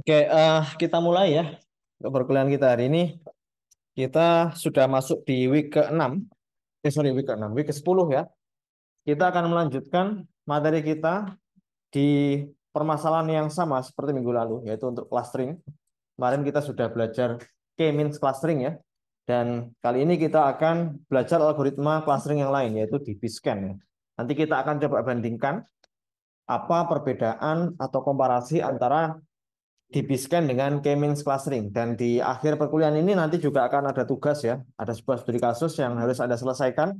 Oke, uh, kita mulai ya untuk perkuliahan kita hari ini. Kita sudah masuk di week ke-6. Eh, sorry, week ke-6, week ke-10 ya. Kita akan melanjutkan materi kita di permasalahan yang sama seperti minggu lalu, yaitu untuk clustering. Kemarin kita sudah belajar K-means clustering ya. Dan kali ini kita akan belajar algoritma clustering yang lain, yaitu scan Ya. Nanti kita akan coba bandingkan apa perbedaan atau komparasi antara dibiskan dengan k clustering dan di akhir perkuliahan ini nanti juga akan ada tugas ya, ada sebuah studi kasus yang harus Anda selesaikan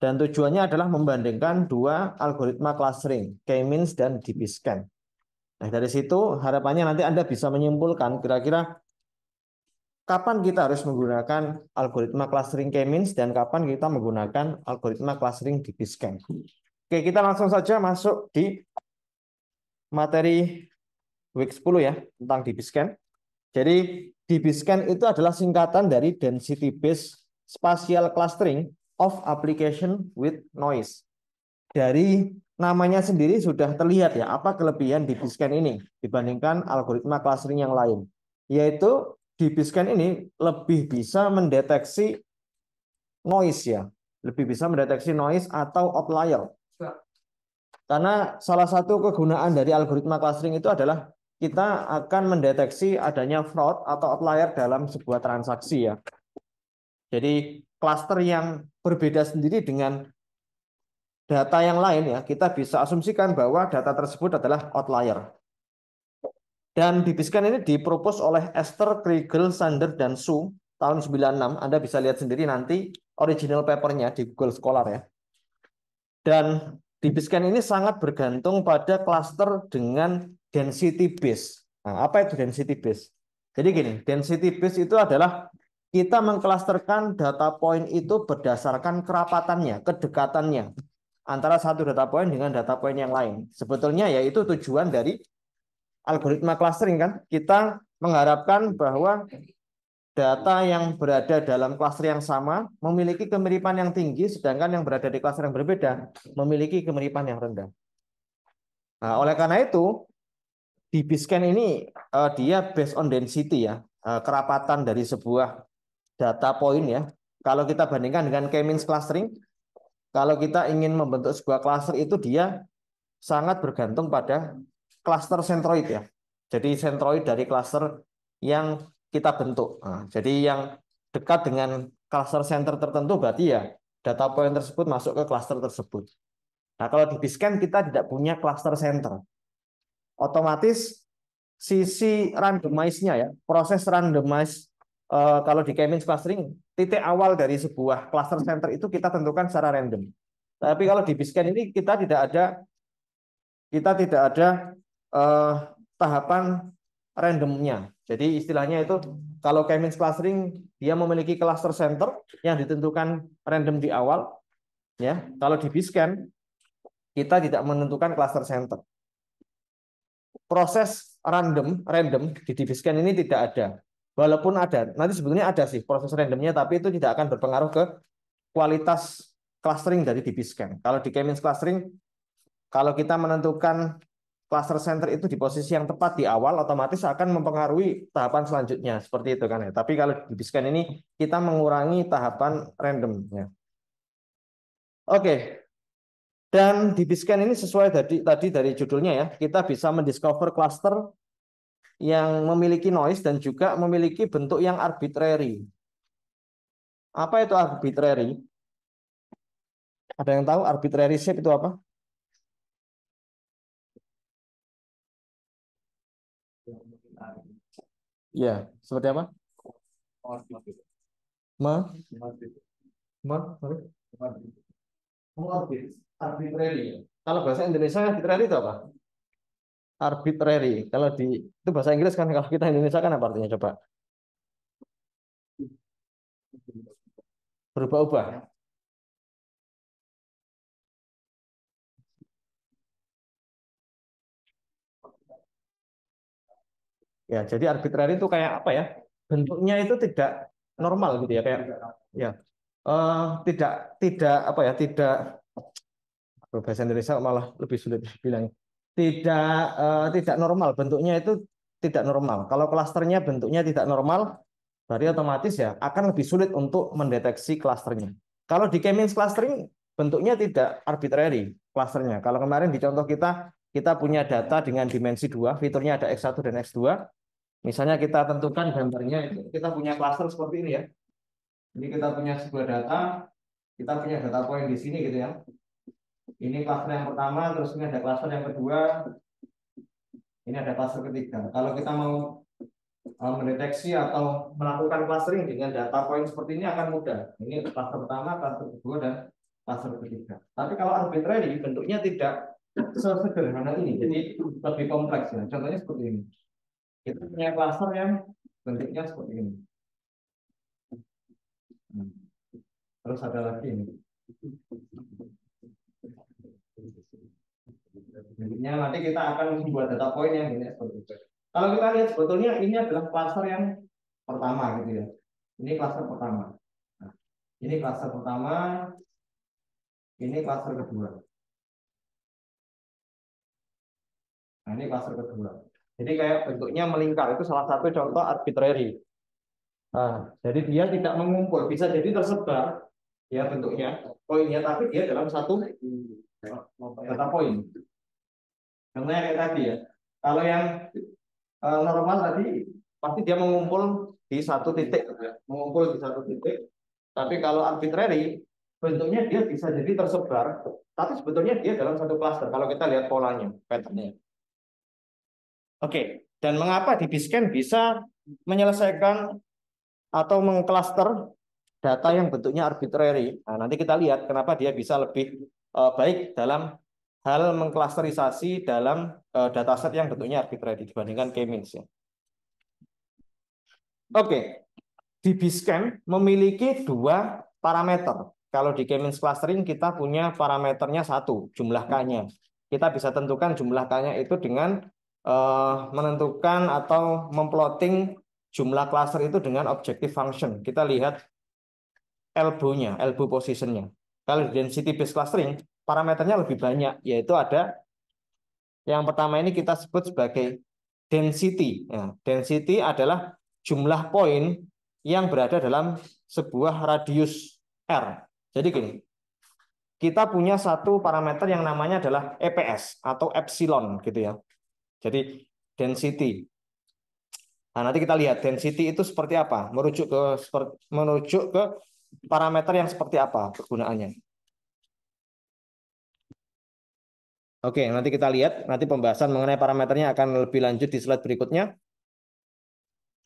dan tujuannya adalah membandingkan dua algoritma clustering, K-means dan dipiskan. Nah, dari situ harapannya nanti Anda bisa menyimpulkan kira-kira kapan kita harus menggunakan algoritma clustering K-means dan kapan kita menggunakan algoritma clustering dipiskan. Oke, kita langsung saja masuk di materi week 10 ya tentang DBScan. Jadi DBScan itu adalah singkatan dari density based spatial clustering of application with noise. Dari namanya sendiri sudah terlihat ya apa kelebihan DBScan ini dibandingkan algoritma clustering yang lain. Yaitu DBScan ini lebih bisa mendeteksi noise ya, lebih bisa mendeteksi noise atau outlier. Karena salah satu kegunaan dari algoritma clustering itu adalah kita akan mendeteksi adanya fraud atau outlier dalam sebuah transaksi ya. Jadi klaster yang berbeda sendiri dengan data yang lain ya, kita bisa asumsikan bahwa data tersebut adalah outlier. Dan dibiskan ini dipropos oleh Esther, Kriegel, Sander, dan Su tahun 96. Anda bisa lihat sendiri nanti original papernya di Google Scholar ya. Dan dibiskan ini sangat bergantung pada klaster dengan density base. Nah, apa itu density base? Jadi gini, density base itu adalah kita mengklasterkan data point itu berdasarkan kerapatannya, kedekatannya antara satu data point dengan data point yang lain. Sebetulnya yaitu tujuan dari algoritma clustering kan. Kita mengharapkan bahwa data yang berada dalam klaster yang sama memiliki kemiripan yang tinggi, sedangkan yang berada di klaster yang berbeda memiliki kemiripan yang rendah. Nah, oleh karena itu, di Biscan ini uh, dia based on density ya, uh, kerapatan dari sebuah data point ya. Kalau kita bandingkan dengan K-means clustering, kalau kita ingin membentuk sebuah cluster itu dia sangat bergantung pada cluster centroid ya. Jadi centroid dari cluster yang kita bentuk. Nah, jadi yang dekat dengan cluster center tertentu berarti ya data point tersebut masuk ke cluster tersebut. Nah, kalau di Biscan kita tidak punya cluster center otomatis sisi randomize-nya ya, proses randomize uh, kalau di K-means clustering, titik awal dari sebuah cluster center itu kita tentukan secara random. Tapi kalau di Biscan ini kita tidak ada kita tidak ada uh, tahapan randomnya. Jadi istilahnya itu kalau K-means clustering dia memiliki cluster center yang ditentukan random di awal ya. Kalau di Biscan kita tidak menentukan cluster center proses random random di scan ini tidak ada. Walaupun ada, nanti sebetulnya ada sih proses randomnya, tapi itu tidak akan berpengaruh ke kualitas clustering dari scan. Kalau di K-means clustering, kalau kita menentukan cluster center itu di posisi yang tepat di awal, otomatis akan mempengaruhi tahapan selanjutnya seperti itu kan ya. Tapi kalau di scan ini kita mengurangi tahapan randomnya. Oke, dan di Biscan ini sesuai dari tadi dari judulnya ya, kita bisa mendiscover cluster yang memiliki noise dan juga memiliki bentuk yang arbitrary. Apa itu arbitrary? Ada yang tahu arbitrary shape itu apa? Ya, seperti apa? Ma? Ma? Sorry. Morbid, arbitrary. Kalau bahasa Indonesia arbitrary itu apa? Arbitrary. Kalau di itu bahasa Inggris kan kalau kita Indonesia kan apa artinya coba? Berubah-ubah. Ya, jadi arbitrary itu kayak apa ya? Bentuknya itu tidak normal gitu ya kayak ya uh, tidak tidak apa ya tidak bahasa Indonesia malah lebih sulit bilang tidak uh, tidak normal bentuknya itu tidak normal kalau klasternya bentuknya tidak normal berarti otomatis ya akan lebih sulit untuk mendeteksi klasternya kalau di K-means clustering bentuknya tidak arbitrary klasternya kalau kemarin di contoh kita kita punya data dengan dimensi dua fiturnya ada x1 dan x2 misalnya kita tentukan gambarnya itu kita punya klaster seperti ini ya ini kita punya sebuah data, kita punya data point di sini gitu ya. Ini cluster yang pertama, terus ini ada cluster yang kedua, ini ada cluster ketiga. Kalau kita mau eh, mendeteksi atau melakukan clustering dengan data point seperti ini akan mudah. Ini cluster pertama, cluster kedua, dan cluster ketiga. Tapi kalau arbitrary bentuknya tidak sesederhana ini, jadi lebih kompleks ya. Contohnya seperti ini. Kita punya cluster yang bentuknya seperti ini. Terus ada lagi ini. Berikutnya nanti kita akan membuat data point yang ini seperti itu. Kalau kita lihat sebetulnya ini adalah klaster yang pertama gitu ya. Ini klaster pertama. Nah, ini klaster pertama, ini klaster kedua. Nah, ini klaster kedua. Jadi kayak bentuknya melingkar itu salah satu contoh arbitrary. Nah, jadi dia tidak mengumpul, bisa jadi tersebar ya bentuknya poinnya tapi dia dalam satu data poin karena kayak tadi ya kalau yang eh, normal tadi pasti dia mengumpul di satu titik gitu ya. mengumpul di satu titik tapi kalau arbitrary bentuknya dia bisa jadi tersebar tapi sebetulnya dia dalam satu klaster kalau kita lihat polanya patternnya oke dan mengapa di bisa menyelesaikan atau mengklaster data yang bentuknya arbitrary. Nah, nanti kita lihat kenapa dia bisa lebih eh, baik dalam hal mengklasterisasi dalam uh, dataset yang bentuknya arbitrary dibandingkan K-means. Ya. Oke, okay. di memiliki dua parameter. Kalau di K-means clustering kita punya parameternya satu, jumlah K-nya. Kita bisa tentukan jumlah K-nya itu dengan eh, menentukan atau memplotting jumlah cluster itu dengan objective function. Kita lihat elbow-nya, elbow nya elbow position Kalau density based clustering, parameternya lebih banyak, yaitu ada yang pertama ini kita sebut sebagai density. Ya, density adalah jumlah poin yang berada dalam sebuah radius R. Jadi gini, kita punya satu parameter yang namanya adalah EPS atau epsilon gitu ya. Jadi density. Nah, nanti kita lihat density itu seperti apa, merujuk ke merujuk ke parameter yang seperti apa kegunaannya. Oke, nanti kita lihat. Nanti pembahasan mengenai parameternya akan lebih lanjut di slide berikutnya.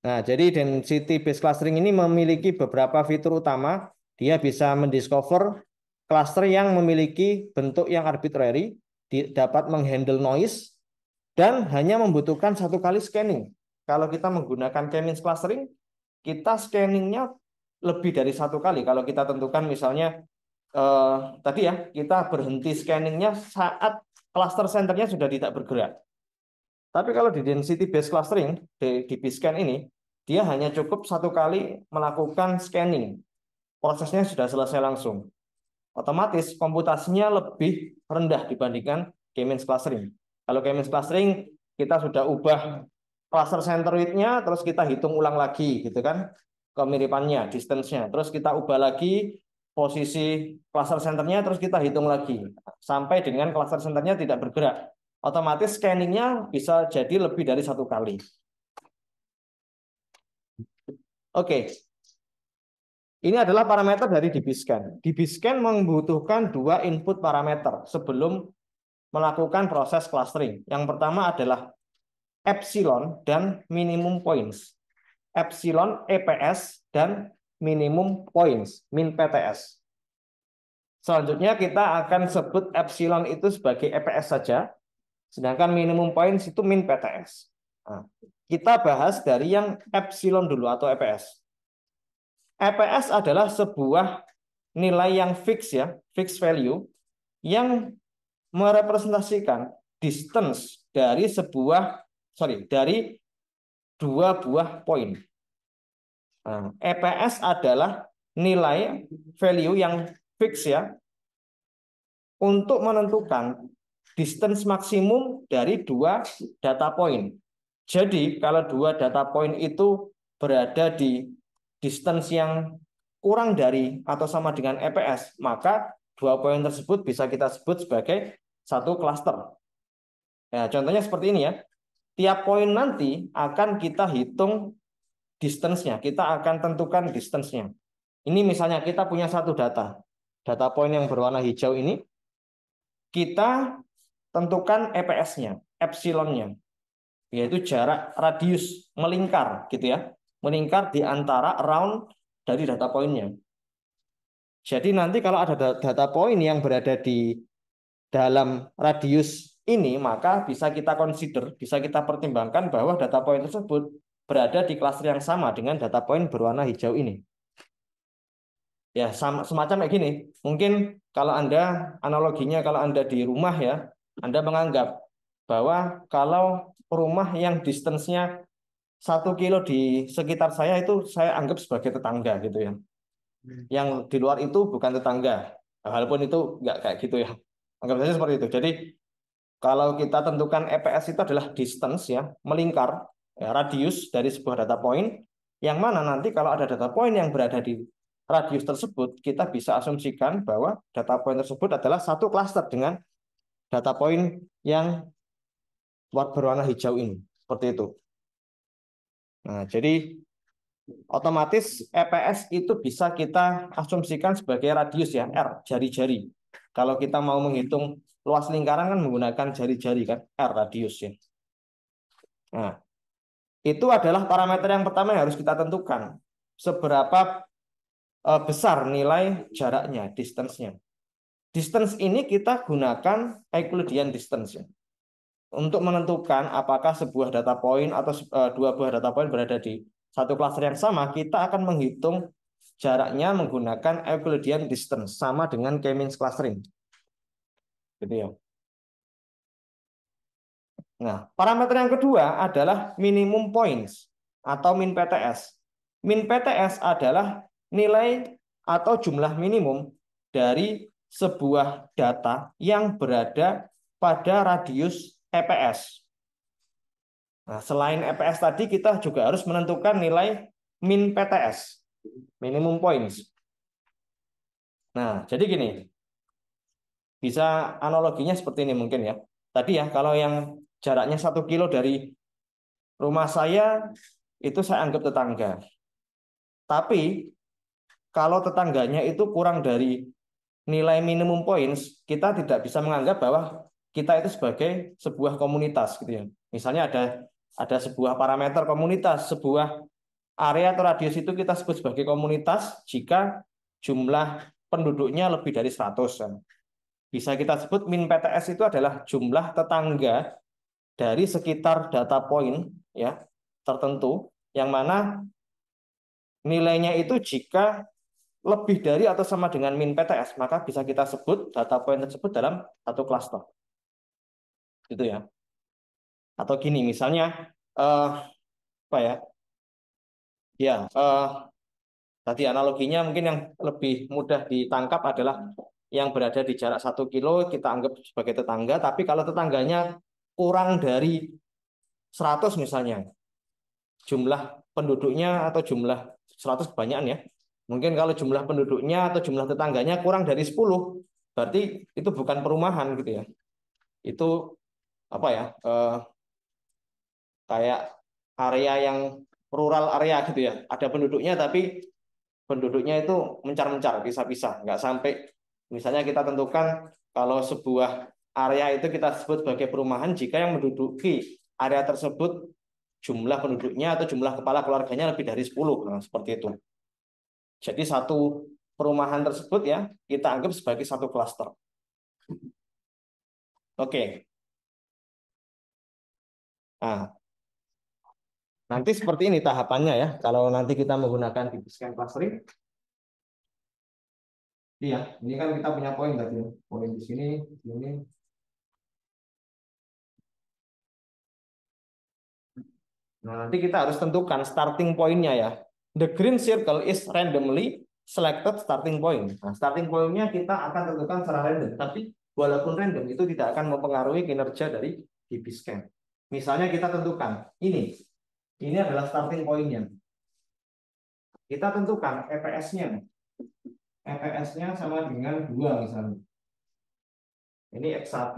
Nah, jadi density based clustering ini memiliki beberapa fitur utama. Dia bisa mendiscover cluster yang memiliki bentuk yang arbitrary, dapat menghandle noise, dan hanya membutuhkan satu kali scanning. Kalau kita menggunakan k-means clustering, kita scanningnya lebih dari satu kali. Kalau kita tentukan misalnya eh, tadi ya kita berhenti scanningnya saat cluster centernya sudah tidak bergerak. Tapi kalau di density based clustering di, di scan ini dia hanya cukup satu kali melakukan scanning. Prosesnya sudah selesai langsung. Otomatis komputasinya lebih rendah dibandingkan K-means clustering. Kalau K-means clustering kita sudah ubah cluster center width-nya terus kita hitung ulang lagi gitu kan kemiripannya, distance-nya. Terus kita ubah lagi posisi cluster center-nya, terus kita hitung lagi. Sampai dengan cluster center-nya tidak bergerak. Otomatis scanning-nya bisa jadi lebih dari satu kali. Oke, okay. Ini adalah parameter dari DBScan. DBScan membutuhkan dua input parameter sebelum melakukan proses clustering. Yang pertama adalah epsilon dan minimum points epsilon EPS dan minimum points, min PTS. Selanjutnya kita akan sebut epsilon itu sebagai EPS saja, sedangkan minimum points itu min PTS. Nah, kita bahas dari yang epsilon dulu atau EPS. EPS adalah sebuah nilai yang fix ya, fix value yang merepresentasikan distance dari sebuah sorry dari dua buah poin. Nah, EPS adalah nilai value yang fix ya untuk menentukan distance maksimum dari dua data point. Jadi kalau dua data point itu berada di distance yang kurang dari atau sama dengan EPS, maka dua poin tersebut bisa kita sebut sebagai satu cluster. Ya, contohnya seperti ini ya tiap poin nanti akan kita hitung distance-nya. Kita akan tentukan distance-nya. Ini misalnya kita punya satu data. Data poin yang berwarna hijau ini. Kita tentukan EPS-nya, epsilon-nya. Yaitu jarak radius melingkar gitu ya. Melingkar di antara round dari data poinnya. Jadi nanti kalau ada data poin yang berada di dalam radius ini maka bisa kita consider, bisa kita pertimbangkan bahwa data poin tersebut berada di klaster yang sama dengan data poin berwarna hijau ini. Ya, sama, semacam kayak gini. Mungkin kalau Anda analoginya kalau Anda di rumah ya, Anda menganggap bahwa kalau rumah yang distance-nya satu kilo di sekitar saya itu saya anggap sebagai tetangga gitu ya. Yang di luar itu bukan tetangga. Walaupun itu nggak kayak gitu ya. Anggap saja seperti itu. Jadi kalau kita tentukan EPS itu adalah distance ya, melingkar ya, radius dari sebuah data point yang mana nanti kalau ada data point yang berada di radius tersebut, kita bisa asumsikan bahwa data point tersebut adalah satu klaster dengan data point yang berwarna hijau ini. Seperti itu. Nah, jadi otomatis EPS itu bisa kita asumsikan sebagai radius ya, R, jari-jari. Kalau kita mau menghitung Luas lingkaran kan menggunakan jari-jari kan, R radiusnya. Nah, itu adalah parameter yang pertama yang harus kita tentukan. Seberapa e, besar nilai jaraknya, distance-nya. Distance ini kita gunakan Euclidean distance ya. Untuk menentukan apakah sebuah data point atau e, dua buah data point berada di satu klaster yang sama, kita akan menghitung jaraknya menggunakan Euclidean distance sama dengan K-means clustering. Gitu ya. Nah, parameter yang kedua adalah minimum points atau min PTS. Min PTS adalah nilai atau jumlah minimum dari sebuah data yang berada pada radius EPS. Nah, selain EPS tadi kita juga harus menentukan nilai min PTS, minimum points. Nah, jadi gini, bisa analoginya seperti ini mungkin ya. Tadi ya, kalau yang jaraknya satu kilo dari rumah saya, itu saya anggap tetangga. Tapi kalau tetangganya itu kurang dari nilai minimum points, kita tidak bisa menganggap bahwa kita itu sebagai sebuah komunitas gitu ya. Misalnya ada ada sebuah parameter komunitas, sebuah area atau radius itu kita sebut sebagai komunitas jika jumlah penduduknya lebih dari 100 bisa kita sebut min PTS itu adalah jumlah tetangga dari sekitar data point ya tertentu yang mana nilainya itu jika lebih dari atau sama dengan min PTS maka bisa kita sebut data point tersebut dalam satu cluster gitu ya atau gini misalnya uh, apa ya ya uh, tadi analoginya mungkin yang lebih mudah ditangkap adalah yang berada di jarak satu kilo kita anggap sebagai tetangga, tapi kalau tetangganya kurang dari 100 misalnya, jumlah penduduknya atau jumlah 100 kebanyakan ya, mungkin kalau jumlah penduduknya atau jumlah tetangganya kurang dari 10, berarti itu bukan perumahan gitu ya. Itu apa ya, eh, kayak area yang rural area gitu ya, ada penduduknya tapi penduduknya itu mencar-mencar, pisah-pisah, nggak sampai Misalnya kita tentukan kalau sebuah area itu kita sebut sebagai perumahan jika yang menduduki area tersebut jumlah penduduknya atau jumlah kepala keluarganya lebih dari 10, nah, seperti itu. Jadi satu perumahan tersebut ya kita anggap sebagai satu klaster. Oke. Nah, nanti seperti ini tahapannya ya. Kalau nanti kita menggunakan tipiskan clustering, Iya, ini kan kita punya poin tadi. Poin di sini, di sini. Nah, nanti kita harus tentukan starting point-nya ya. The green circle is randomly selected starting point. Nah, starting point-nya kita akan tentukan secara random. Tapi walaupun random itu tidak akan mempengaruhi kinerja dari DP scan. Misalnya kita tentukan ini. Ini adalah starting point-nya. Kita tentukan EPS-nya. EPS-nya sama dengan 2 misalnya. Ini X1,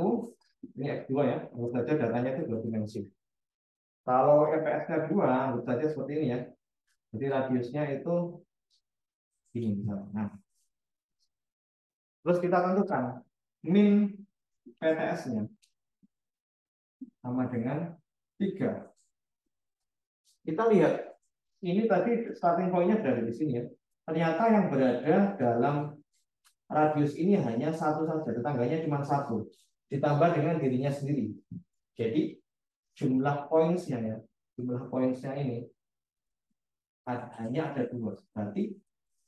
ini X2 ya. Menurut saja datanya itu dua dimensi. Kalau EPS-nya 2, menurut saja seperti ini ya. Jadi radiusnya itu ini misalnya. Nah. Terus kita tentukan min PTS-nya sama dengan 3. Kita lihat, ini tadi starting point-nya dari di sini ya. Ternyata yang berada dalam radius ini hanya satu saja, tetangganya cuma satu. Ditambah dengan dirinya sendiri. Jadi jumlah poinnya ya, jumlah poinnya ini hanya ada dua. nanti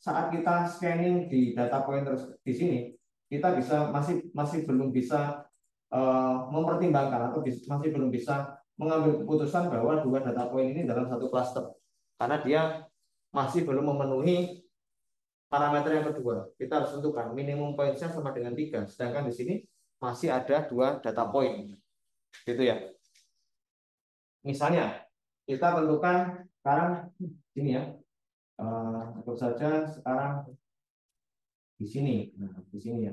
saat kita scanning di data pointer di sini, kita bisa masih masih belum bisa uh, mempertimbangkan atau bisa, masih belum bisa mengambil keputusan bahwa dua data point ini dalam satu cluster karena dia masih belum memenuhi parameter yang kedua. Kita harus tentukan minimum poinnya sama dengan tiga. Sedangkan di sini masih ada dua data point. Gitu ya. Misalnya, kita tentukan sekarang sini ya. Uh, saja sekarang di sini. Nah, di sini ya.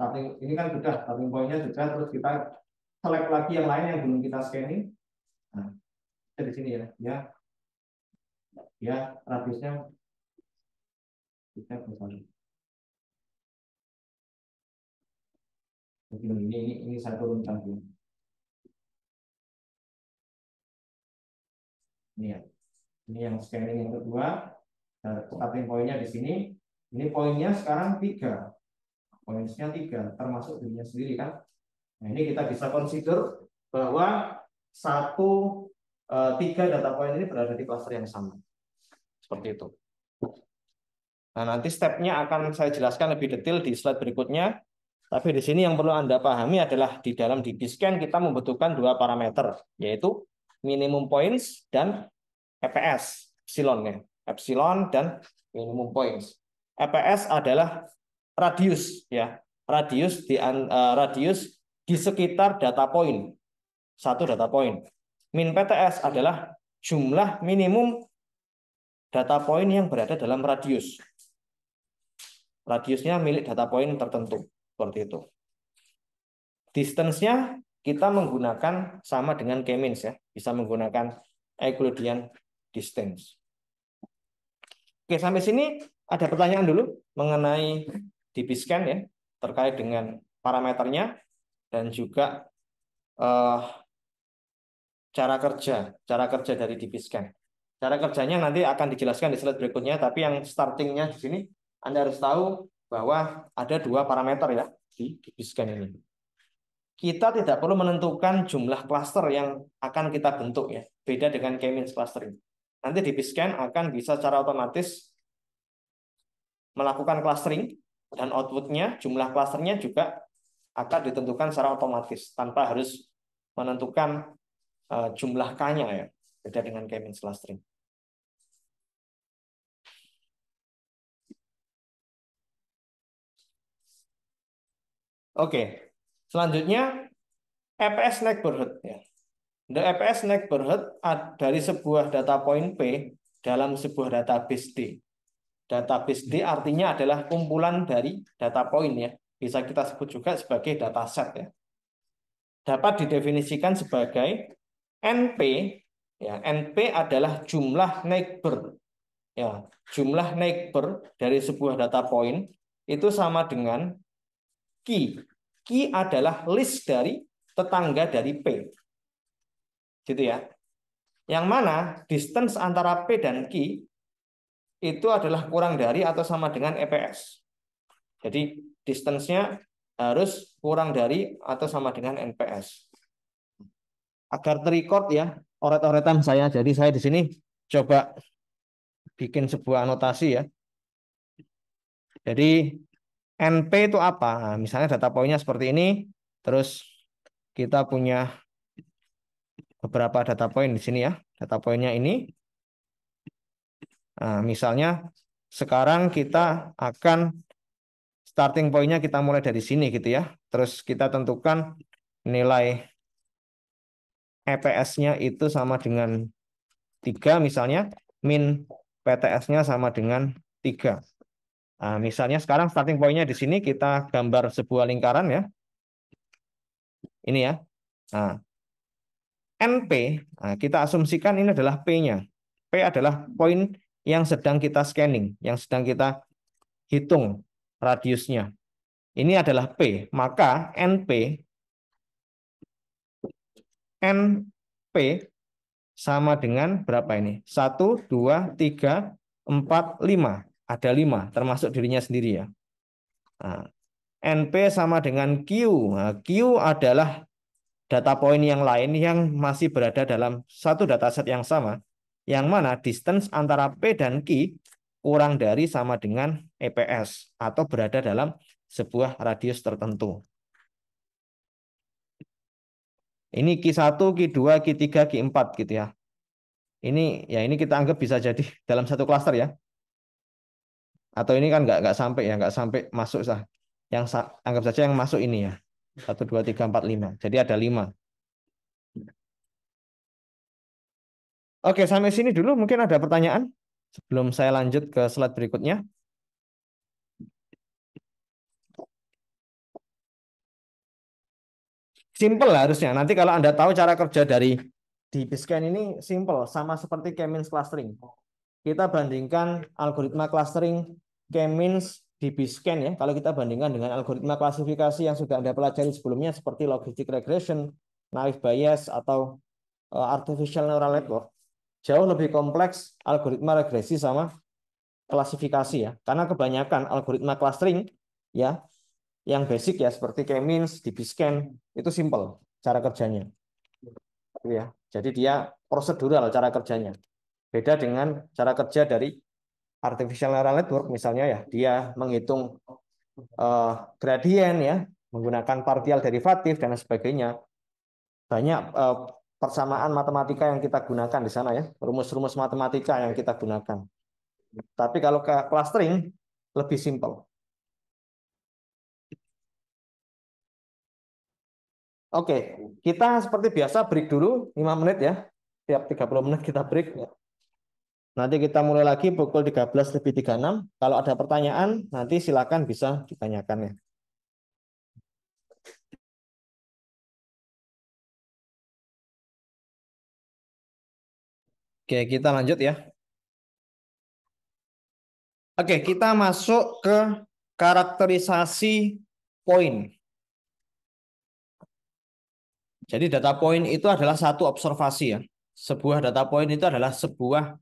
Tapi ini kan sudah, tapi poinnya sudah. Terus kita select lagi yang lain yang belum kita scanning. Nah, di sini ya. Ya, ya radiusnya kita misalnya ini ini ini satu rentang ini ini ya ini yang scanning yang kedua eh, starting poinnya di sini ini poinnya sekarang tiga poinnya tiga termasuk dirinya sendiri kan nah ini kita bisa consider bahwa satu eh, tiga data poin ini berada di cluster yang sama seperti itu Nah, nanti stepnya akan saya jelaskan lebih detail di slide berikutnya. Tapi di sini yang perlu Anda pahami adalah di dalam scan kita membutuhkan dua parameter, yaitu minimum points dan EPS, epsilon ya. Epsilon dan minimum points. EPS adalah radius ya, radius di uh, radius di sekitar data point. Satu data point. Min PTS adalah jumlah minimum data point yang berada dalam radius. Radiusnya milik data point tertentu, seperti itu. Distance-nya kita menggunakan sama dengan k-means ya, bisa menggunakan Euclidean distance. Oke, sampai sini ada pertanyaan dulu mengenai DBSCAN ya, terkait dengan parameternya dan juga uh, cara kerja, cara kerja dari DBSCAN. Cara kerjanya nanti akan dijelaskan di slide berikutnya, tapi yang startingnya di sini anda harus tahu bahwa ada dua parameter ya di Gibbscan ini. Kita tidak perlu menentukan jumlah klaster yang akan kita bentuk ya. Beda dengan K-means clustering. Nanti di akan bisa secara otomatis melakukan clustering dan outputnya jumlah klasternya juga akan ditentukan secara otomatis tanpa harus menentukan eh, jumlah k-nya ya beda dengan K-means clustering. Oke, selanjutnya EPS neighborhood. Ya. The EPS neighborhood dari sebuah data point P dalam sebuah database D. Database D artinya adalah kumpulan dari data point ya. Bisa kita sebut juga sebagai data set ya. Dapat didefinisikan sebagai NP ya, NP adalah jumlah neighbor. Ya, jumlah neighbor dari sebuah data point itu sama dengan key Ki adalah list dari tetangga dari P. Gitu ya. Yang mana distance antara P dan Ki itu adalah kurang dari atau sama dengan EPS. Jadi distance-nya harus kurang dari atau sama dengan NPS. Agar terrecord ya, oret-oretan saya. Jadi saya di sini coba bikin sebuah anotasi ya. Jadi NP itu apa? Nah, misalnya data poinnya seperti ini, terus kita punya beberapa data poin di sini ya. Data poinnya ini. Nah, misalnya sekarang kita akan starting poinnya kita mulai dari sini gitu ya. Terus kita tentukan nilai EPS-nya itu sama dengan 3 misalnya, min PTS-nya sama dengan 3. Nah, misalnya sekarang starting point-nya di sini kita gambar sebuah lingkaran ya. Ini ya. Nah, NP, nah, kita asumsikan ini adalah P-nya. P adalah poin yang sedang kita scanning, yang sedang kita hitung radiusnya. Ini adalah P, maka NP NP sama dengan berapa ini? 1, 2, 3, 4, 5. Ada lima, termasuk dirinya sendiri ya. Nah, NP sama dengan Q. Nah, Q adalah data poin yang lain yang masih berada dalam satu dataset yang sama, yang mana distance antara P dan Q kurang dari sama dengan EPS atau berada dalam sebuah radius tertentu. Ini Q1, Q2, Q3, Q4 gitu ya. Ini ya ini kita anggap bisa jadi dalam satu klaster ya atau ini kan nggak nggak sampai ya nggak sampai masuk sah yang anggap saja yang masuk ini ya satu dua tiga empat lima jadi ada lima oke sampai sini dulu mungkin ada pertanyaan sebelum saya lanjut ke slide berikutnya simple lah harusnya nanti kalau anda tahu cara kerja dari di scan ini simple sama seperti Kemins clustering kita bandingkan algoritma clustering K-means B-scan ya. Kalau kita bandingkan dengan algoritma klasifikasi yang sudah Anda pelajari sebelumnya seperti logistic regression, naive bias atau eh, artificial neural network, jauh lebih kompleks algoritma regresi sama klasifikasi ya. Karena kebanyakan algoritma clustering ya yang basic ya seperti K-means, B-scan itu simple cara kerjanya. Ya, jadi dia prosedural cara kerjanya. Beda dengan cara kerja dari artificial neural network misalnya ya, dia menghitung uh, gradien ya, menggunakan partial derivatif dan sebagainya. Banyak uh, persamaan matematika yang kita gunakan di sana ya, rumus-rumus matematika yang kita gunakan. Tapi kalau ke clustering lebih simpel. Oke, kita seperti biasa break dulu 5 menit ya. Tiap 30 menit kita break. Ya. Nanti kita mulai lagi pukul 13 lebih 36. Kalau ada pertanyaan, nanti silakan bisa ditanyakan ya. Oke, kita lanjut ya. Oke, kita masuk ke karakterisasi poin. Jadi data poin itu adalah satu observasi ya. Sebuah data poin itu adalah sebuah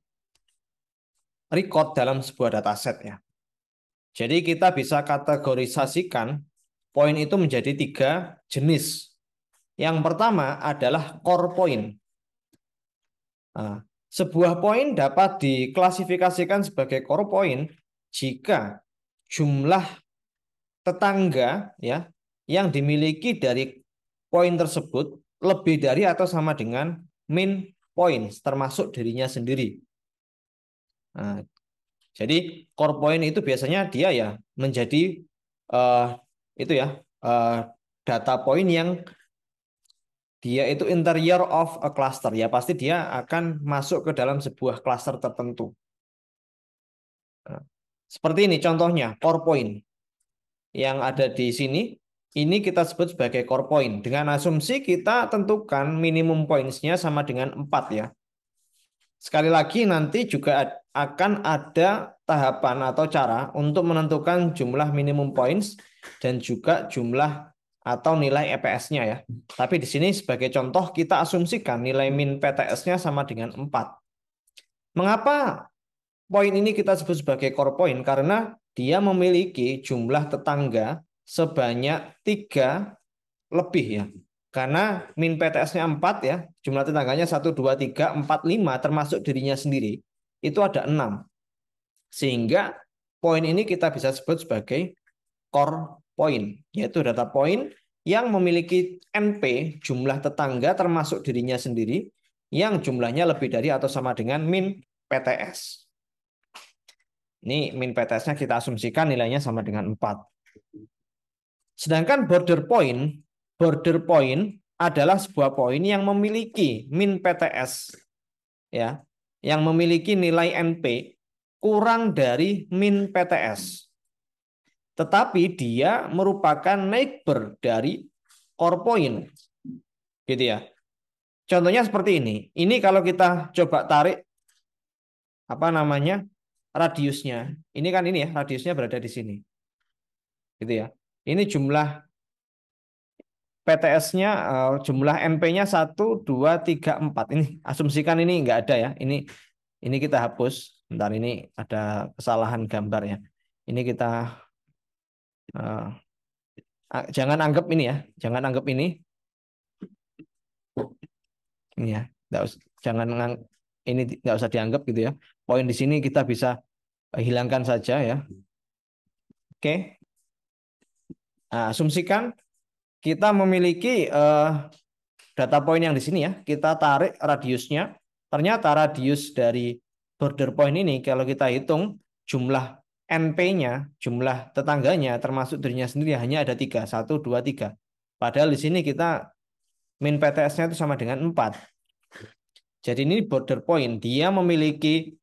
record dalam sebuah dataset ya. Jadi kita bisa kategorisasikan poin itu menjadi tiga jenis. Yang pertama adalah core point. Nah, sebuah poin dapat diklasifikasikan sebagai core point jika jumlah tetangga ya yang dimiliki dari poin tersebut lebih dari atau sama dengan min points termasuk dirinya sendiri. Nah, jadi core point itu biasanya dia ya menjadi uh, itu ya uh, data point yang dia itu interior of a cluster ya pasti dia akan masuk ke dalam sebuah cluster tertentu. Nah, seperti ini contohnya core point yang ada di sini ini kita sebut sebagai core point dengan asumsi kita tentukan minimum pointsnya sama dengan 4 ya. Sekali lagi nanti juga akan ada tahapan atau cara untuk menentukan jumlah minimum points dan juga jumlah atau nilai EPS-nya ya. Tapi di sini sebagai contoh kita asumsikan nilai min PTS-nya sama dengan 4. Mengapa poin ini kita sebut sebagai core point? Karena dia memiliki jumlah tetangga sebanyak tiga lebih ya. Karena min PTS-nya 4 ya, jumlah tetangganya 1, 2, 3, 4, 5 termasuk dirinya sendiri, itu ada 6. Sehingga poin ini kita bisa sebut sebagai core point, yaitu data point yang memiliki NP jumlah tetangga termasuk dirinya sendiri yang jumlahnya lebih dari atau sama dengan min PTS. Ini min PTS-nya kita asumsikan nilainya sama dengan 4. Sedangkan border point border point adalah sebuah poin yang memiliki min PTS ya, yang memiliki nilai NP kurang dari min PTS. Tetapi dia merupakan neighbor dari core point. Gitu ya. Contohnya seperti ini. Ini kalau kita coba tarik apa namanya? radiusnya. Ini kan ini ya, radiusnya berada di sini. Gitu ya. Ini jumlah PTS-nya eh, jumlah MP-nya 1 2 3 4. Ini asumsikan ini enggak ada ya. Ini ini kita hapus. Bentar ini ada kesalahan gambarnya. Ini kita uh, jangan anggap ini ya. Jangan anggap ini. Ini ya. Enggak usah, jangan ini enggak usah dianggap gitu ya. Poin di sini kita bisa hilangkan saja ya. Oke. Okay. Nah, asumsikan kita memiliki uh, data point yang di sini ya. Kita tarik radiusnya. Ternyata radius dari border point ini kalau kita hitung jumlah NP-nya, jumlah tetangganya termasuk dirinya sendiri hanya ada 3, 1 2 3. Padahal di sini kita min PTS-nya itu sama dengan 4. Jadi ini border point, dia memiliki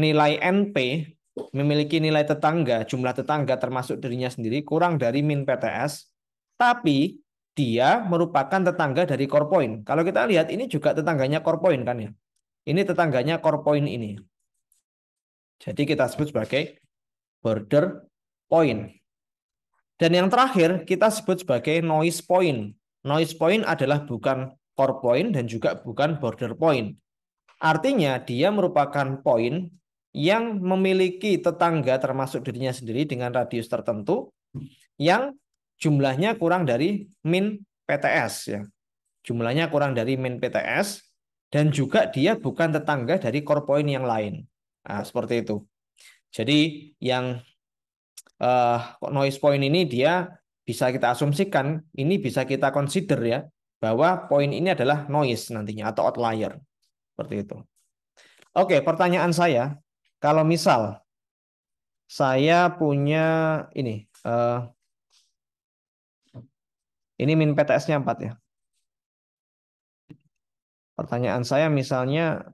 nilai NP, memiliki nilai tetangga, jumlah tetangga termasuk dirinya sendiri kurang dari min PTS tapi dia merupakan tetangga dari core point. Kalau kita lihat ini juga tetangganya core point kan ya. Ini tetangganya core point ini. Jadi kita sebut sebagai border point. Dan yang terakhir kita sebut sebagai noise point. Noise point adalah bukan core point dan juga bukan border point. Artinya dia merupakan point yang memiliki tetangga termasuk dirinya sendiri dengan radius tertentu yang jumlahnya kurang dari min PTS ya. Jumlahnya kurang dari min PTS dan juga dia bukan tetangga dari core point yang lain. Nah, seperti itu. Jadi yang uh, noise point ini dia bisa kita asumsikan, ini bisa kita consider ya bahwa poin ini adalah noise nantinya atau outlier. Seperti itu. Oke, pertanyaan saya, kalau misal saya punya ini eh, ini min PTS-nya 4 ya. Pertanyaan saya misalnya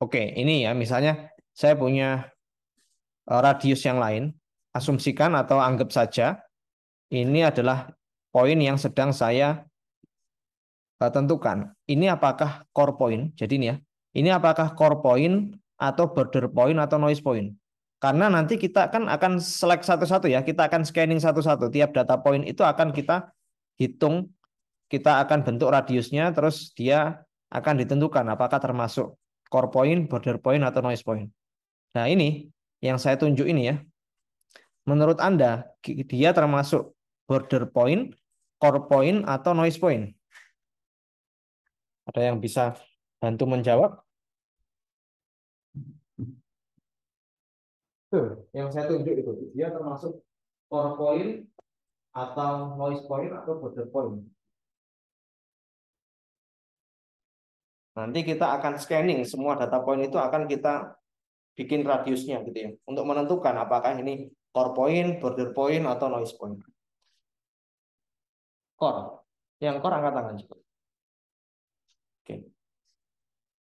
Oke, ini ya misalnya saya punya Eh, radius yang lain, asumsikan atau anggap saja ini adalah poin yang sedang saya eh, tentukan. Ini apakah core point? Jadi ini ya, ini apakah core point atau border point atau noise point? Karena nanti kita kan akan select satu-satu ya, kita akan scanning satu-satu. Tiap data point itu akan kita hitung, kita akan bentuk radiusnya, terus dia akan ditentukan apakah termasuk core point, border point, atau noise point. Nah ini yang saya tunjuk ini ya. Menurut Anda, dia termasuk border point, core point, atau noise point? Ada yang bisa bantu menjawab? Tuh, yang saya tunjuk itu, dia termasuk core point, atau noise point, atau border point. Nanti kita akan scanning semua data point itu akan kita bikin radiusnya gitu ya untuk menentukan apakah ini core point, border point atau noise point. Core. Yang core angkat tangan coba. Oke.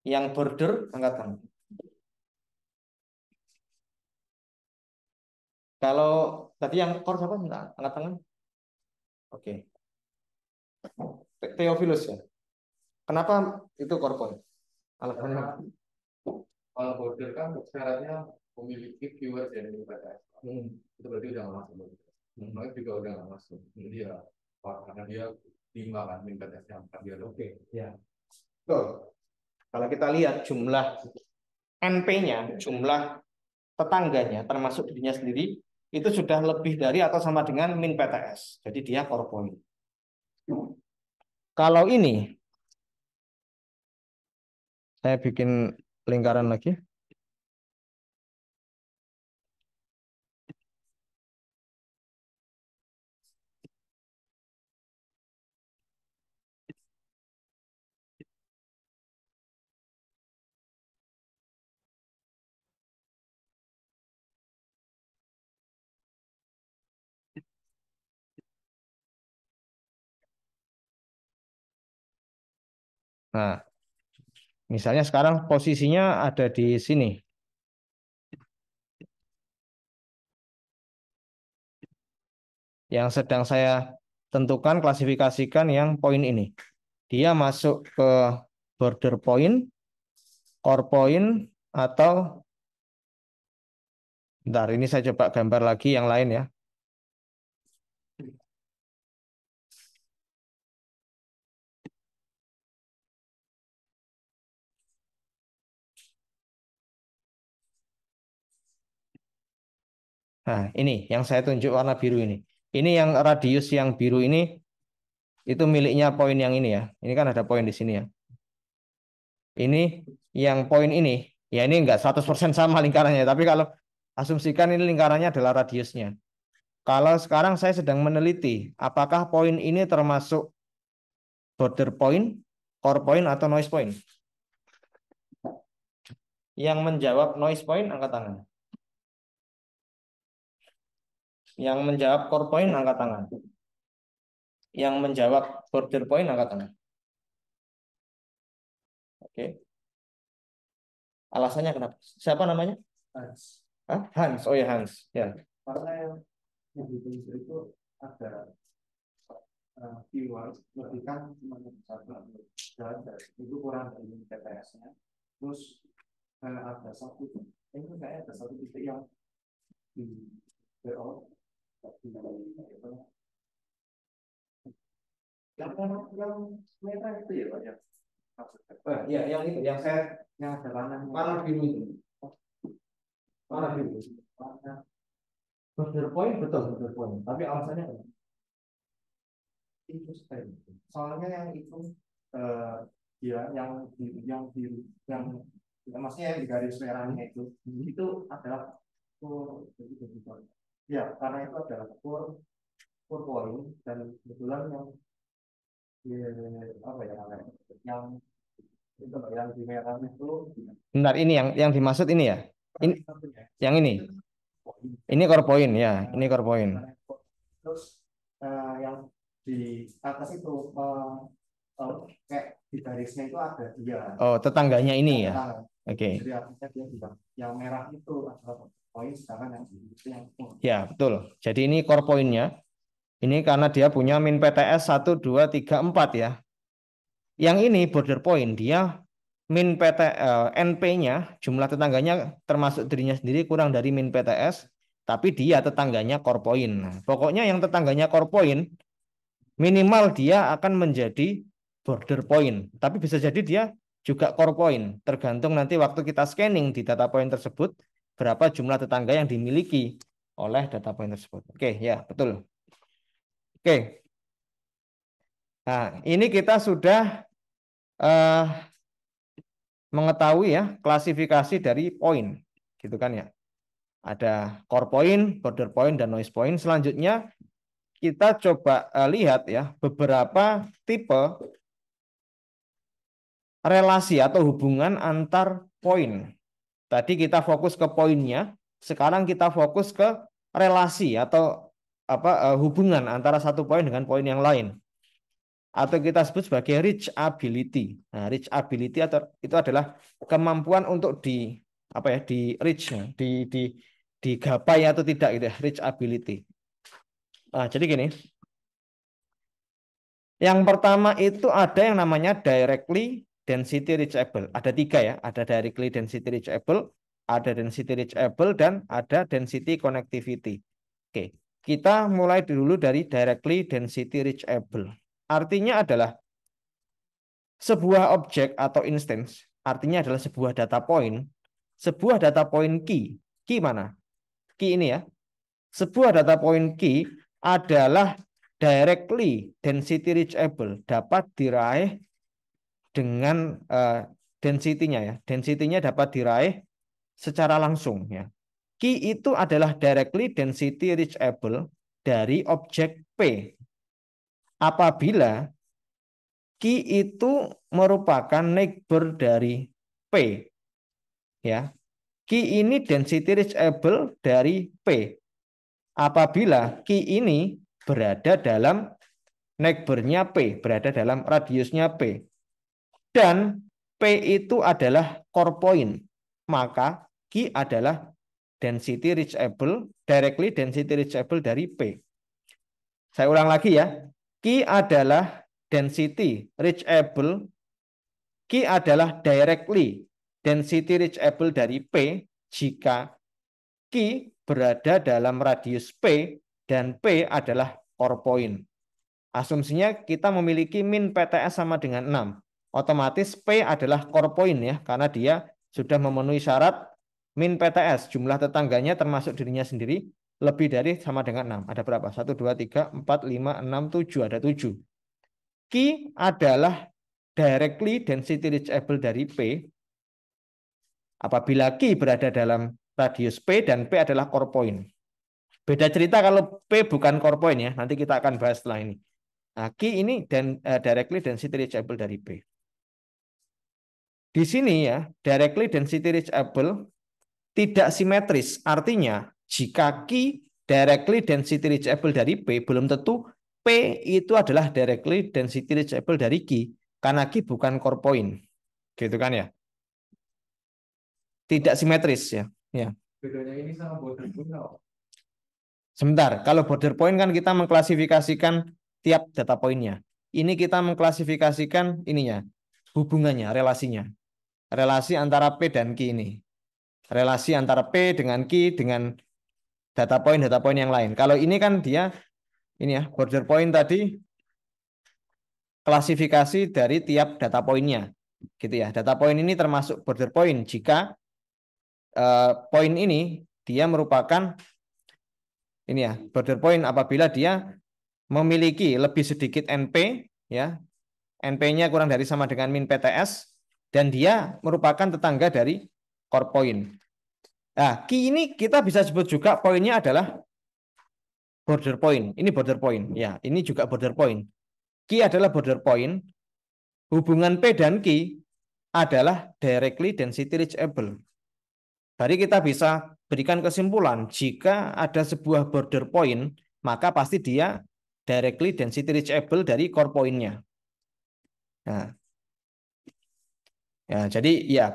Yang border angkat tangan. Kalau tadi yang core siapa minta angkat tangan? Kan? Oke. Teofilus ya. Kenapa itu core point? Alasannya kalau border kan syaratnya memiliki viewers yang dibatasi. Hmm. Itu berarti udah nggak masuk. Hmm. Maka juga udah nggak masuk. Hmm. Jadi ya karena dia lima kan limit batasnya empat dia. Oke. Okay. Ya. Tuh. Kalau kita lihat jumlah NP-nya, ya. jumlah tetangganya, termasuk dirinya sendiri, itu sudah lebih dari atau sama dengan min PTS. Jadi dia korpon Kalau ini, saya bikin lingkaran lagi. Nah, Misalnya sekarang posisinya ada di sini. Yang sedang saya tentukan klasifikasikan yang poin ini. Dia masuk ke border point, core point, atau Bentar, ini saya coba gambar lagi yang lain ya. Nah, ini yang saya tunjuk warna biru ini. Ini yang radius yang biru ini itu miliknya poin yang ini ya. Ini kan ada poin di sini ya. Ini yang poin ini, ya ini enggak 100% sama lingkarannya, tapi kalau asumsikan ini lingkarannya adalah radiusnya. Kalau sekarang saya sedang meneliti apakah poin ini termasuk border point, core point atau noise point. Yang menjawab noise point angkat tangan. Yang menjawab core point angkat tangan. Yang menjawab border point angkat tangan. Oke. Alasannya kenapa? Siapa namanya? Hans. Hah? Hans. Oh ya Hans. Ya. Karena yang dihitung itu ada eh, keyword berikan cuma satu jalan itu kurang dari TPS-nya terus eh, ada satu eh, ini kayaknya ada satu titik yang di yang yang merah itu ya Pak ya. Oh, ya, yang itu yang saya yang ada warna biru itu. Warna biru. Warna Border point betul border point, tapi alasannya apa? Itu saya. Soalnya yang itu eh, ya yang biru yang biru yang ya, maksudnya yang di garis merahnya itu hmm. itu adalah oh, jadi, jadi, ya karena itu adalah core core point dan kebetulan yang ya, apa ya yang itu yang di merah itu benar ini yang yang dimaksud ini ya, ya. ini yang ini ya. ini core point ya ini core point terus uh, yang di atas itu uh, uh, kayak di garisnya itu ada dia oh tetangganya ini ya oke okay. yang merah itu adalah Ya, betul. Jadi ini core poinnya. Ini karena dia punya min PTS 1 2 3 4 ya. Yang ini border point dia min PT eh, NP-nya jumlah tetangganya termasuk dirinya sendiri kurang dari min PTS tapi dia tetangganya core point. Nah, pokoknya yang tetangganya core point minimal dia akan menjadi border point, tapi bisa jadi dia juga core point tergantung nanti waktu kita scanning di data point tersebut berapa jumlah tetangga yang dimiliki oleh data point tersebut. Oke, ya betul. Oke. Nah, ini kita sudah uh, mengetahui ya klasifikasi dari point, gitu kan ya. Ada core point, border point, dan noise point. Selanjutnya kita coba uh, lihat ya beberapa tipe relasi atau hubungan antar point. Tadi kita fokus ke poinnya, sekarang kita fokus ke relasi atau apa eh, hubungan antara satu poin dengan poin yang lain. Atau kita sebut sebagai reachability. Nah, reachability atau itu adalah kemampuan untuk di apa ya, di reach, di di digapai atau tidak gitu ya, ability. Nah, jadi gini. Yang pertama itu ada yang namanya directly density reachable. Ada tiga ya, ada directly density reachable, ada density reachable, dan ada density connectivity. Oke, kita mulai dulu dari directly density reachable. Artinya adalah sebuah objek atau instance, artinya adalah sebuah data point, sebuah data point key. Key mana? Key ini ya. Sebuah data point key adalah directly density reachable, dapat diraih dengan uh, eh, densitinya ya. Densitinya dapat diraih secara langsung ya. Key itu adalah directly density reachable dari objek P. Apabila key itu merupakan neighbor dari P. Ya. Key ini density reachable dari P. Apabila key ini berada dalam neighbor-nya P, berada dalam radiusnya P. Dan P itu adalah core point. Maka Q adalah density reachable, directly density reachable dari P. Saya ulang lagi ya. Q adalah density reachable. Q adalah directly density reachable dari P jika Q berada dalam radius P dan P adalah core point. Asumsinya kita memiliki min PTS sama dengan 6 otomatis P adalah core point ya karena dia sudah memenuhi syarat min PTS jumlah tetangganya termasuk dirinya sendiri lebih dari sama dengan 6. Ada berapa? 1 2 3 4 5 6 7 ada 7. Q adalah directly density reachable dari P. Apabila Q berada dalam radius P dan P adalah core point. Beda cerita kalau P bukan core point ya. Nanti kita akan bahas setelah ini. Nah, Q ini dan uh, directly density reachable dari P. Di sini ya, directly density reachable tidak simetris. Artinya, jika Q directly density reachable dari P, belum tentu P itu adalah directly density reachable dari Q. Karena Q bukan core point. Gitu kan ya? Tidak simetris ya. ya. Bedanya ini sama border point Sebentar, kalau border point kan kita mengklasifikasikan tiap data poinnya. Ini kita mengklasifikasikan ininya, hubungannya, relasinya relasi antara P dan Q ini. Relasi antara P dengan Q dengan data point-data point yang lain. Kalau ini kan dia, ini ya, border point tadi, klasifikasi dari tiap data poinnya. Gitu ya, data point ini termasuk border point jika eh, poin ini dia merupakan ini ya border point apabila dia memiliki lebih sedikit NP ya NP-nya kurang dari sama dengan min PTS dan dia merupakan tetangga dari core point. Nah, key ini kita bisa sebut juga poinnya adalah border point. Ini border point. Ya, ini juga border point. Key adalah border point. Hubungan P dan key adalah directly density reachable. Dari kita bisa berikan kesimpulan jika ada sebuah border point, maka pasti dia directly density reachable dari core point-nya. Nah, Ya, jadi ya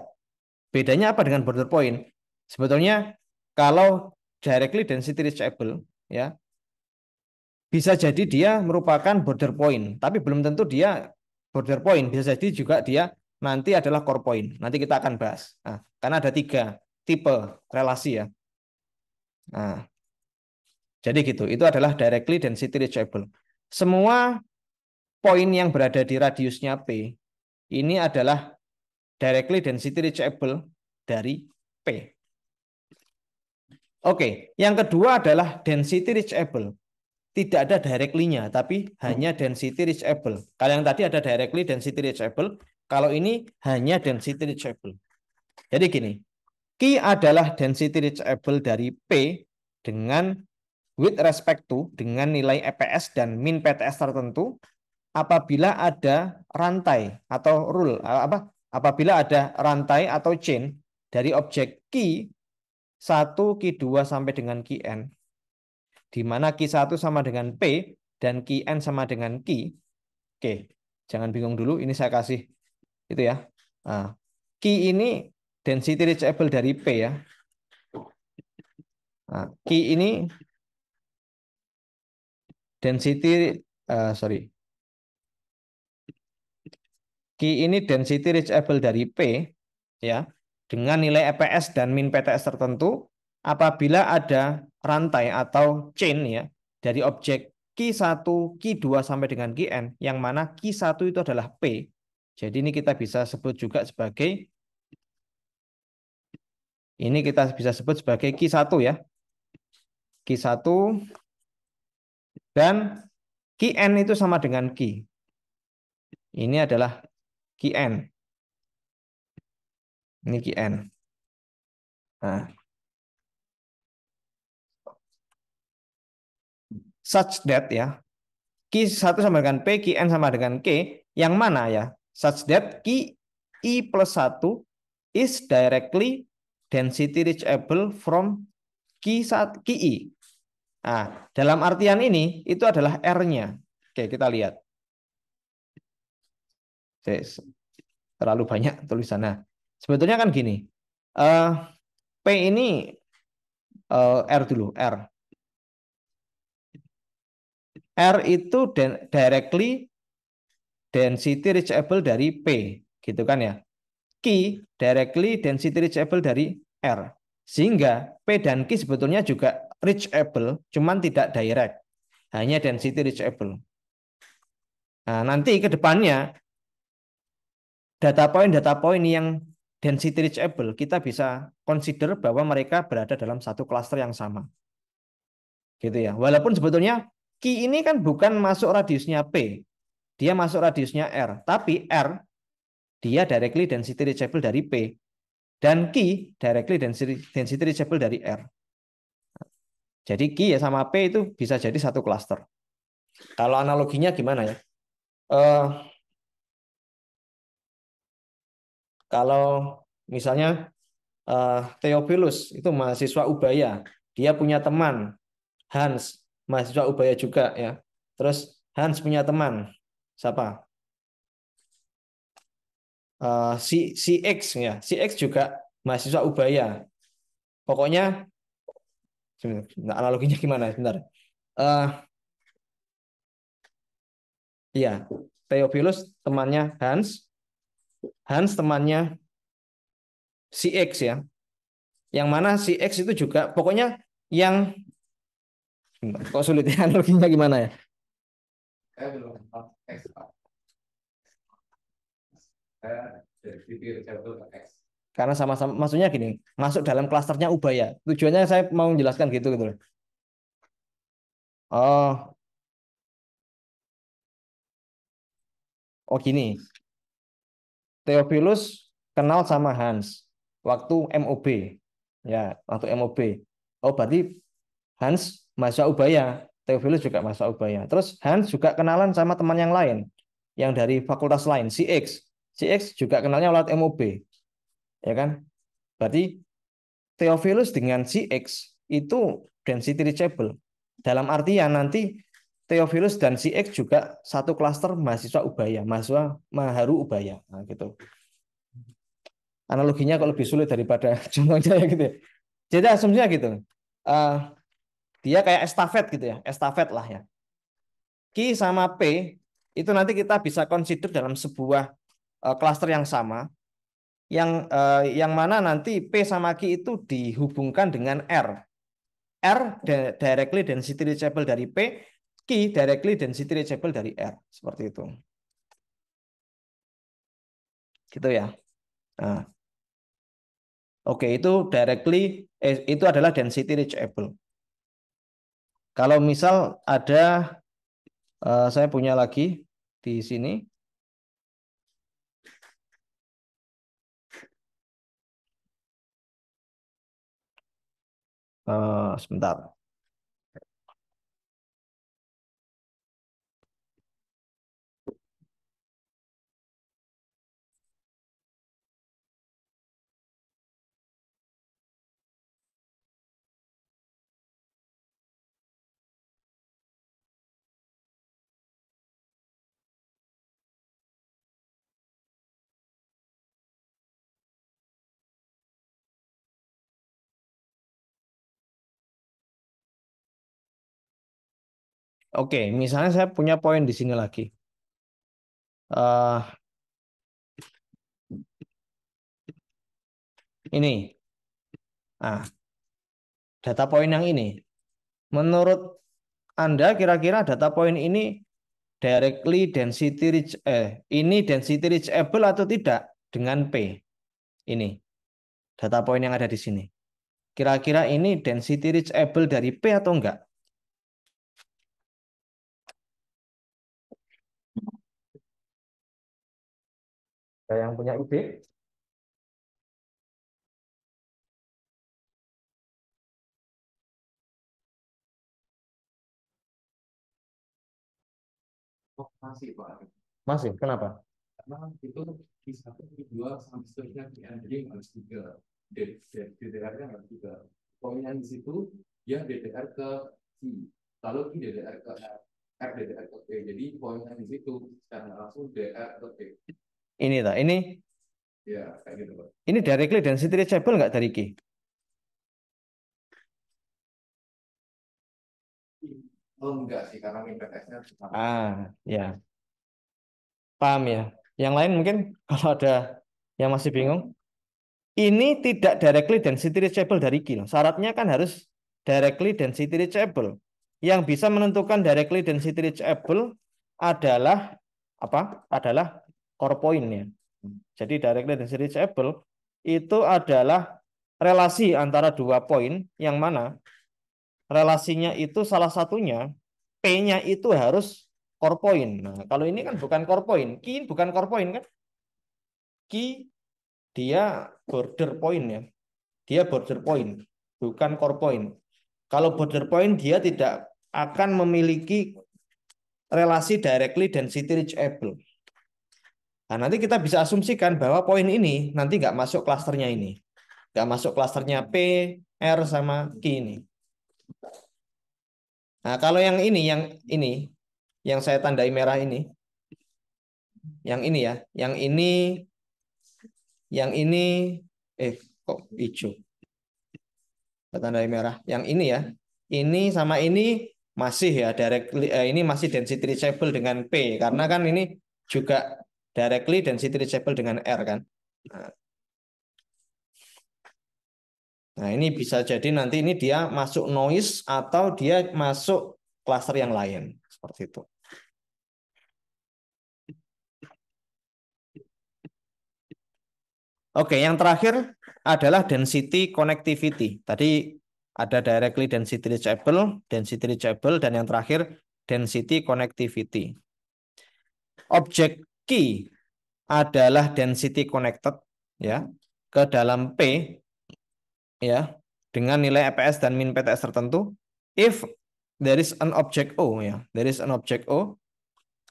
bedanya apa dengan border point? Sebetulnya kalau directly density reachable ya bisa jadi dia merupakan border point, tapi belum tentu dia border point. Bisa jadi juga dia nanti adalah core point. Nanti kita akan bahas. Nah, karena ada tiga tipe relasi ya. Nah, jadi gitu. Itu adalah directly density reachable. Semua poin yang berada di radiusnya P ini adalah directly density reachable dari P. Oke, yang kedua adalah density reachable. Tidak ada directly-nya, tapi hanya density reachable. Kalau yang tadi ada directly density reachable, kalau ini hanya density reachable. Jadi gini, Q adalah density reachable dari P dengan with respect to dengan nilai EPS dan min PTS tertentu apabila ada rantai atau rule apa apabila ada rantai atau chain dari objek Q 1, Q2 sampai dengan n, di mana Q1 sama dengan P dan n sama dengan Q. Oke, jangan bingung dulu, ini saya kasih itu ya. Nah, ini density reachable dari P ya. Nah, ini density, uh, sorry, Q ini density reachable dari P ya dengan nilai EPS dan min PTS tertentu apabila ada rantai atau chain ya dari objek Q1, Q2 sampai dengan Qn yang mana Q1 itu adalah P. Jadi ini kita bisa sebut juga sebagai ini kita bisa sebut sebagai Q1 ya. Q1 dan Qn itu sama dengan Q. Ini adalah QN. Ini QN. Nah. Such that ya. Q 1 sama dengan P, QN sama dengan K. Yang mana ya? Such that Q I plus 1 is directly density reachable from saat Q I. Nah, dalam artian ini itu adalah R-nya. Oke, kita lihat terlalu banyak tulisan. Nah, sebetulnya kan gini, uh, P ini uh, R dulu, R. R itu directly density reachable dari P, gitu kan ya. Q directly density reachable dari R. Sehingga P dan Q sebetulnya juga reachable, cuman tidak direct. Hanya density reachable. Nah, nanti ke depannya data point data point yang density reachable kita bisa consider bahwa mereka berada dalam satu cluster yang sama gitu ya walaupun sebetulnya key ini kan bukan masuk radiusnya p dia masuk radiusnya r tapi r dia directly density reachable dari p dan key directly density density reachable dari r jadi key ya sama p itu bisa jadi satu cluster kalau analoginya gimana ya uh, Kalau misalnya uh, Theophilus itu mahasiswa Ubaya, dia punya teman Hans, mahasiswa Ubaya juga ya. Terus Hans punya teman siapa? Uh, si si X ya, si X juga mahasiswa Ubaya. Pokoknya analoginya gimana? Sebentar. Uh, iya, Theophilus temannya Hans, Hans temannya si X ya. Yang mana si X itu juga pokoknya yang kok sulit ya analoginya gimana ya? Karena sama-sama maksudnya gini, masuk dalam klasternya Ubaya. Ya. Tujuannya saya mau menjelaskan gitu gitu Oh. Oh gini. Theophilus kenal sama Hans waktu MOB. Ya, waktu MOB. Oh, berarti Hans masa Ubaya, Theophilus juga masa Ubaya. Terus Hans juga kenalan sama teman yang lain yang dari fakultas lain, CX CX juga kenalnya lewat MOB. Ya kan? Berarti Theophilus dengan CX itu density reachable. Dalam artian nanti Theophilus dan si X juga satu klaster mahasiswa Ubaya, mahasiswa Maharu Ubaya, nah, gitu. Analoginya kok lebih sulit daripada contohnya ya gitu. Ya. Jadi asumsinya gitu, uh, dia kayak estafet gitu ya, estafet lah ya. Ki sama P itu nanti kita bisa consider dalam sebuah eh, klaster yang sama, yang uh, yang mana nanti P sama Ki itu dihubungkan dengan R. R directly density reachable dari P key directly density reachable dari R. Seperti itu. Gitu ya. Nah. Oke, itu directly eh, itu adalah density reachable. Kalau misal ada uh, saya punya lagi di sini Uh, sebentar. Oke, misalnya saya punya poin di sini lagi. Uh, ini. Ah, data poin yang ini. Menurut Anda kira-kira data poin ini directly density ridge eh ini density reachable atau tidak dengan P. Ini data poin yang ada di sini. Kira-kira ini density reachable dari P atau enggak? Ada yang punya ide? Oh, masih Pak. Masih, kenapa? Karena itu Q1, di dua, sampai seterusnya q harus tiga. DDR-nya kan harus tiga. Poinnya di situ, ya DDR ke C. Lalu Q DDR ke R, R DDR ke B. E. Jadi poinnya di situ, secara langsung DDR ke B. E. Ini toh, ini ya, gitu, Pak. Ini directly density reachable nggak dari ki? Oh, enggak sih karena Ah, ya. Paham ya. Yang lain mungkin kalau ada yang masih bingung. Ini tidak directly density reachable dari K. Syaratnya kan harus directly density reachable. Yang bisa menentukan directly density reachable adalah apa? Adalah core point ya. Jadi directly dan reachable itu adalah relasi antara dua poin yang mana relasinya itu salah satunya P-nya itu harus core point. Nah, kalau ini kan bukan core point, key bukan core point kan? Key dia border point ya. Dia border point, bukan core point. Kalau border point dia tidak akan memiliki relasi directly density reachable. Nah, nanti kita bisa asumsikan bahwa poin ini nanti nggak masuk klasternya ini. Nggak masuk klasternya P, R, sama Q ini. Nah, kalau yang ini, yang ini, yang saya tandai merah ini, yang ini ya, yang ini, yang ini, eh kok hijau? Saya tandai merah. Yang ini ya, ini sama ini masih ya direct, eh, ini masih density reachable dengan P karena kan ini juga directly density reachable dengan R kan. Nah, nah. ini bisa jadi nanti ini dia masuk noise atau dia masuk cluster yang lain seperti itu. Oke, yang terakhir adalah density connectivity. Tadi ada directly density reachable, density reachable, dan yang terakhir density connectivity. Objek Q adalah density connected ya ke dalam P ya dengan nilai EPS dan min PTS tertentu if there is an object O ya there is an object O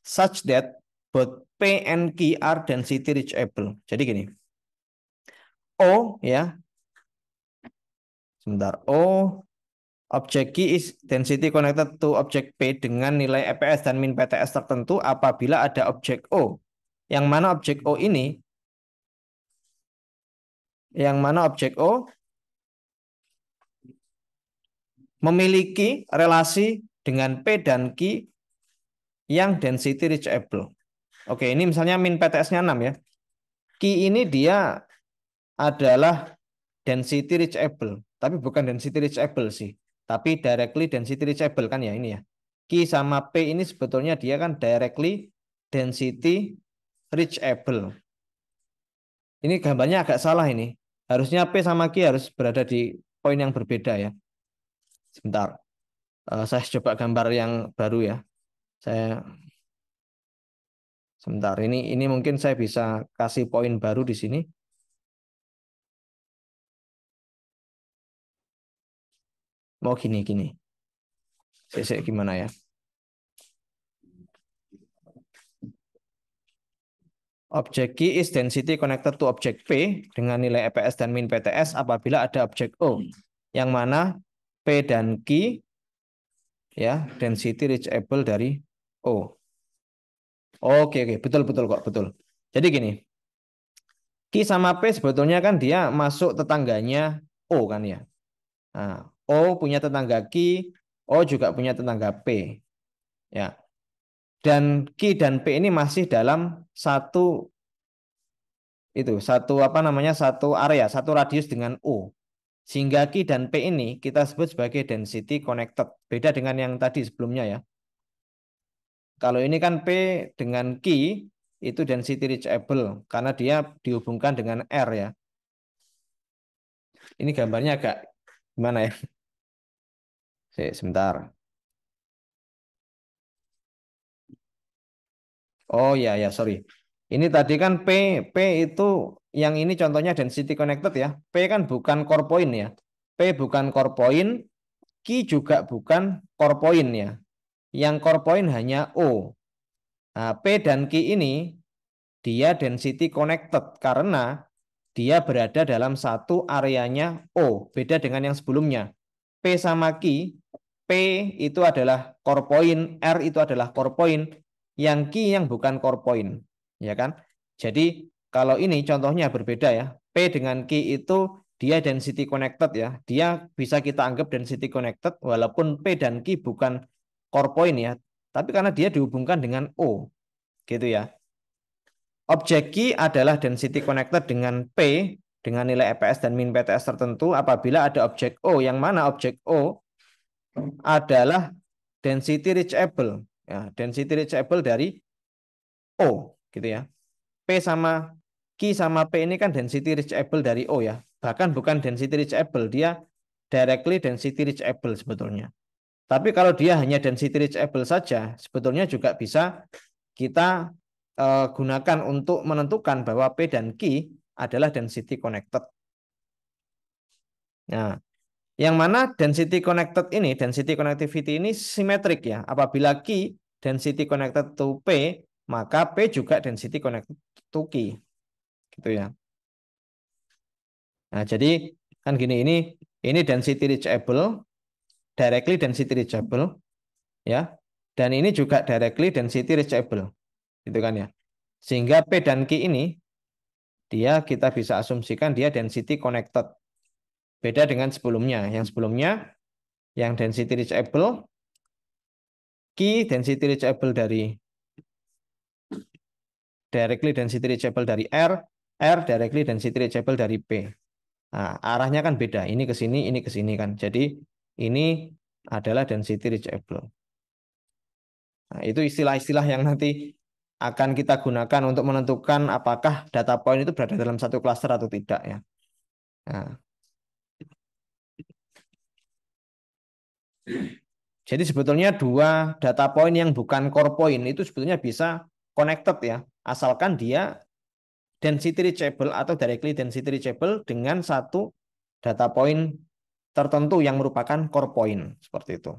such that both P and Q are density reachable. Jadi gini. O ya sebentar O Objek Key is density connected to object P dengan nilai EPS dan min PTS tertentu apabila ada objek O yang mana objek O ini yang mana objek O memiliki relasi dengan P dan Q yang density reachable. Oke, ini misalnya min PTS-nya 6 ya. Q ini dia adalah density reachable, tapi bukan density reachable sih, tapi directly density reachable kan ya ini ya. Q sama P ini sebetulnya dia kan directly density reachable. Ini gambarnya agak salah ini. Harusnya P sama Q harus berada di poin yang berbeda ya. Sebentar. Eh, saya coba gambar yang baru ya. Saya sebentar. Ini ini mungkin saya bisa kasih poin baru di sini. Mau oh, gini gini. Saya gimana ya? Objek Y is density connected to object P dengan nilai EPS dan min PTS apabila ada objek O yang mana P dan Q ya density reachable dari O. Oke oke betul betul kok betul. Jadi gini. Q sama P sebetulnya kan dia masuk tetangganya O kan ya. Nah, O punya tetangga Q, O juga punya tetangga P. Ya dan Q dan P ini masih dalam satu itu satu apa namanya satu area satu radius dengan U sehingga Q dan P ini kita sebut sebagai density connected beda dengan yang tadi sebelumnya ya kalau ini kan P dengan Q itu density reachable karena dia dihubungkan dengan R ya ini gambarnya agak gimana ya sebentar Oh ya ya sorry. Ini tadi kan P P itu yang ini contohnya density connected ya. P kan bukan core point ya. P bukan core point, Q juga bukan core point ya. Yang core point hanya O. Nah, P dan Q ini dia density connected karena dia berada dalam satu areanya O, beda dengan yang sebelumnya. P sama Q, P itu adalah core point, R itu adalah core point, yang key yang bukan core point, ya kan? Jadi kalau ini contohnya berbeda ya. P dengan key itu dia density connected ya. Dia bisa kita anggap density connected walaupun P dan key bukan core point ya. Tapi karena dia dihubungkan dengan O. Gitu ya. Objek key adalah density connected dengan P dengan nilai EPS dan min PTS tertentu apabila ada objek O yang mana objek O adalah density reachable ya, density reachable dari O gitu ya. P sama Q sama P ini kan density reachable dari O ya. Bahkan bukan density reachable, dia directly density reachable sebetulnya. Tapi kalau dia hanya density reachable saja, sebetulnya juga bisa kita uh, gunakan untuk menentukan bahwa P dan Q adalah density connected. Nah, yang mana density connected ini, density connectivity ini simetrik ya. Apabila Q density connected to P, maka P juga density connected to Q. Gitu ya. Nah, jadi kan gini ini ini density reachable, directly density reachable ya. Dan ini juga directly density reachable. Gitu kan ya. Sehingga P dan Q ini dia kita bisa asumsikan dia density connected Beda dengan sebelumnya. Yang sebelumnya yang density reachable key density reachable dari directly density reachable dari R, R directly density reachable dari P. Nah, arahnya kan beda. Ini ke sini, ini ke sini kan. Jadi ini adalah density reachable. Nah, itu istilah-istilah yang nanti akan kita gunakan untuk menentukan apakah data point itu berada dalam satu klaster atau tidak ya. Nah, Jadi sebetulnya dua data point yang bukan core point itu sebetulnya bisa connected ya, asalkan dia density reachable atau directly density reachable dengan satu data point tertentu yang merupakan core point seperti itu.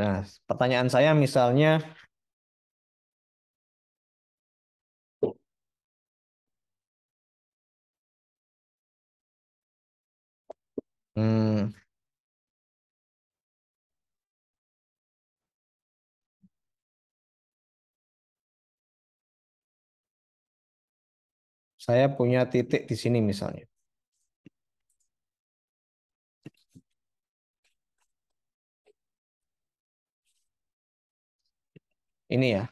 Nah, pertanyaan saya misalnya Hmm. Saya punya titik di sini misalnya. Ini ya.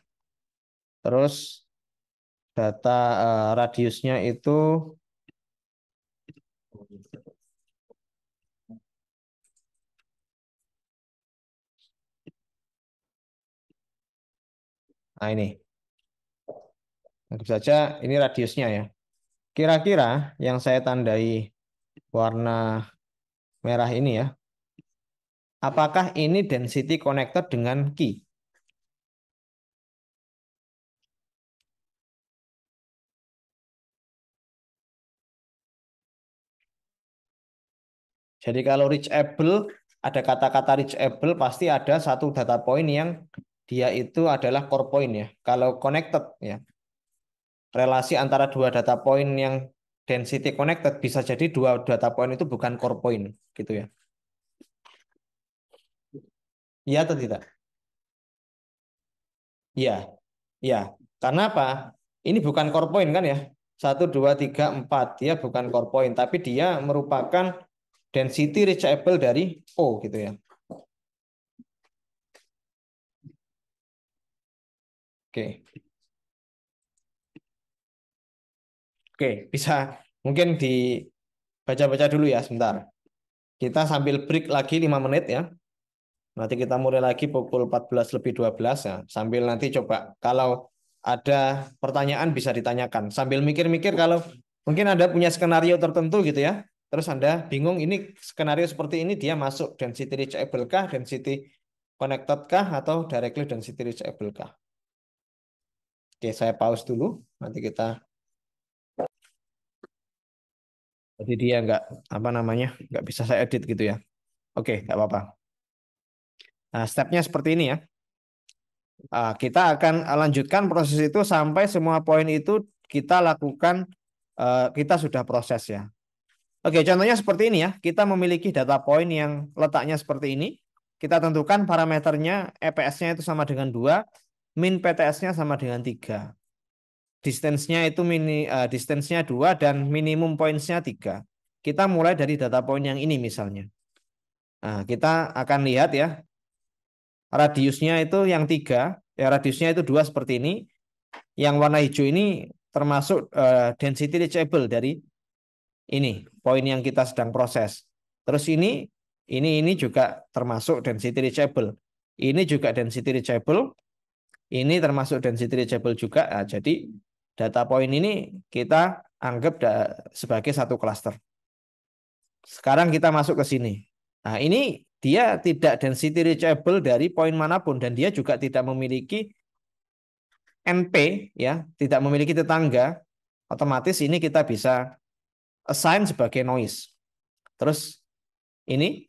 Terus data eh, radiusnya itu Nah ini. Anggap saja ini radiusnya ya. Kira-kira yang saya tandai warna merah ini ya. Apakah ini density connected dengan key? Jadi kalau reachable, ada kata-kata reachable, pasti ada satu data point yang dia itu adalah core point ya. Kalau connected ya, relasi antara dua data point yang density connected bisa jadi dua data point itu bukan core point gitu ya. Iya atau tidak? Iya. iya. Karena apa? Ini bukan core point kan ya? Satu, dua, tiga, empat. Dia bukan core point, tapi dia merupakan density reachable dari O gitu ya. Oke. Oke, bisa mungkin dibaca-baca dulu ya sebentar. Kita sambil break lagi 5 menit ya. Nanti kita mulai lagi pukul 14 lebih 12 ya. Sambil nanti coba kalau ada pertanyaan bisa ditanyakan. Sambil mikir-mikir kalau mungkin Anda punya skenario tertentu gitu ya. Terus Anda bingung ini skenario seperti ini dia masuk density reachable kah, density connected kah atau directly density reachable kah. Oke, saya pause dulu. Nanti kita jadi dia nggak apa namanya nggak bisa saya edit gitu ya. Oke, nggak apa-apa. Nah, stepnya seperti ini ya. Ah, kita akan lanjutkan proses itu sampai semua poin itu kita lakukan eh, kita sudah proses ya. Oke, contohnya seperti ini ya. Kita memiliki data poin yang letaknya seperti ini. Kita tentukan parameternya EPS-nya itu sama dengan dua min PTS-nya sama dengan 3. Distance-nya itu mini uh, distance-nya 2 dan minimum points-nya 3. Kita mulai dari data point yang ini misalnya. Nah, kita akan lihat ya. Radiusnya itu yang 3, ya radiusnya itu 2 seperti ini. Yang warna hijau ini termasuk uh, density reachable dari ini, poin yang kita sedang proses. Terus ini ini ini juga termasuk density reachable. Ini juga density reachable ini termasuk density reachable juga. Nah, jadi data point ini kita anggap sebagai satu cluster. Sekarang kita masuk ke sini. Nah, ini dia tidak density reachable dari poin manapun dan dia juga tidak memiliki NP ya, tidak memiliki tetangga. Otomatis ini kita bisa assign sebagai noise. Terus ini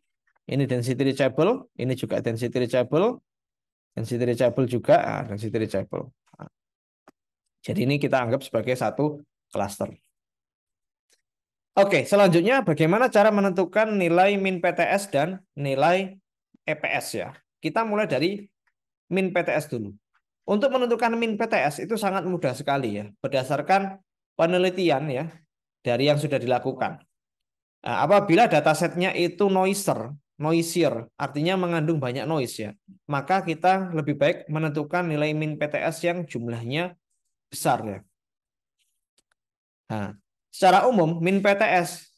ini density reachable, ini juga density reachable, density reachable juga ah, dan density reachable. Ah. Jadi ini kita anggap sebagai satu cluster. Oke, selanjutnya bagaimana cara menentukan nilai min PTS dan nilai EPS ya. Kita mulai dari min PTS dulu. Untuk menentukan min PTS itu sangat mudah sekali ya, berdasarkan penelitian ya dari yang sudah dilakukan. Nah, apabila datasetnya itu noiser, noisier, artinya mengandung banyak noise ya. Maka kita lebih baik menentukan nilai min PTS yang jumlahnya besar ya. Nah, secara umum min PTS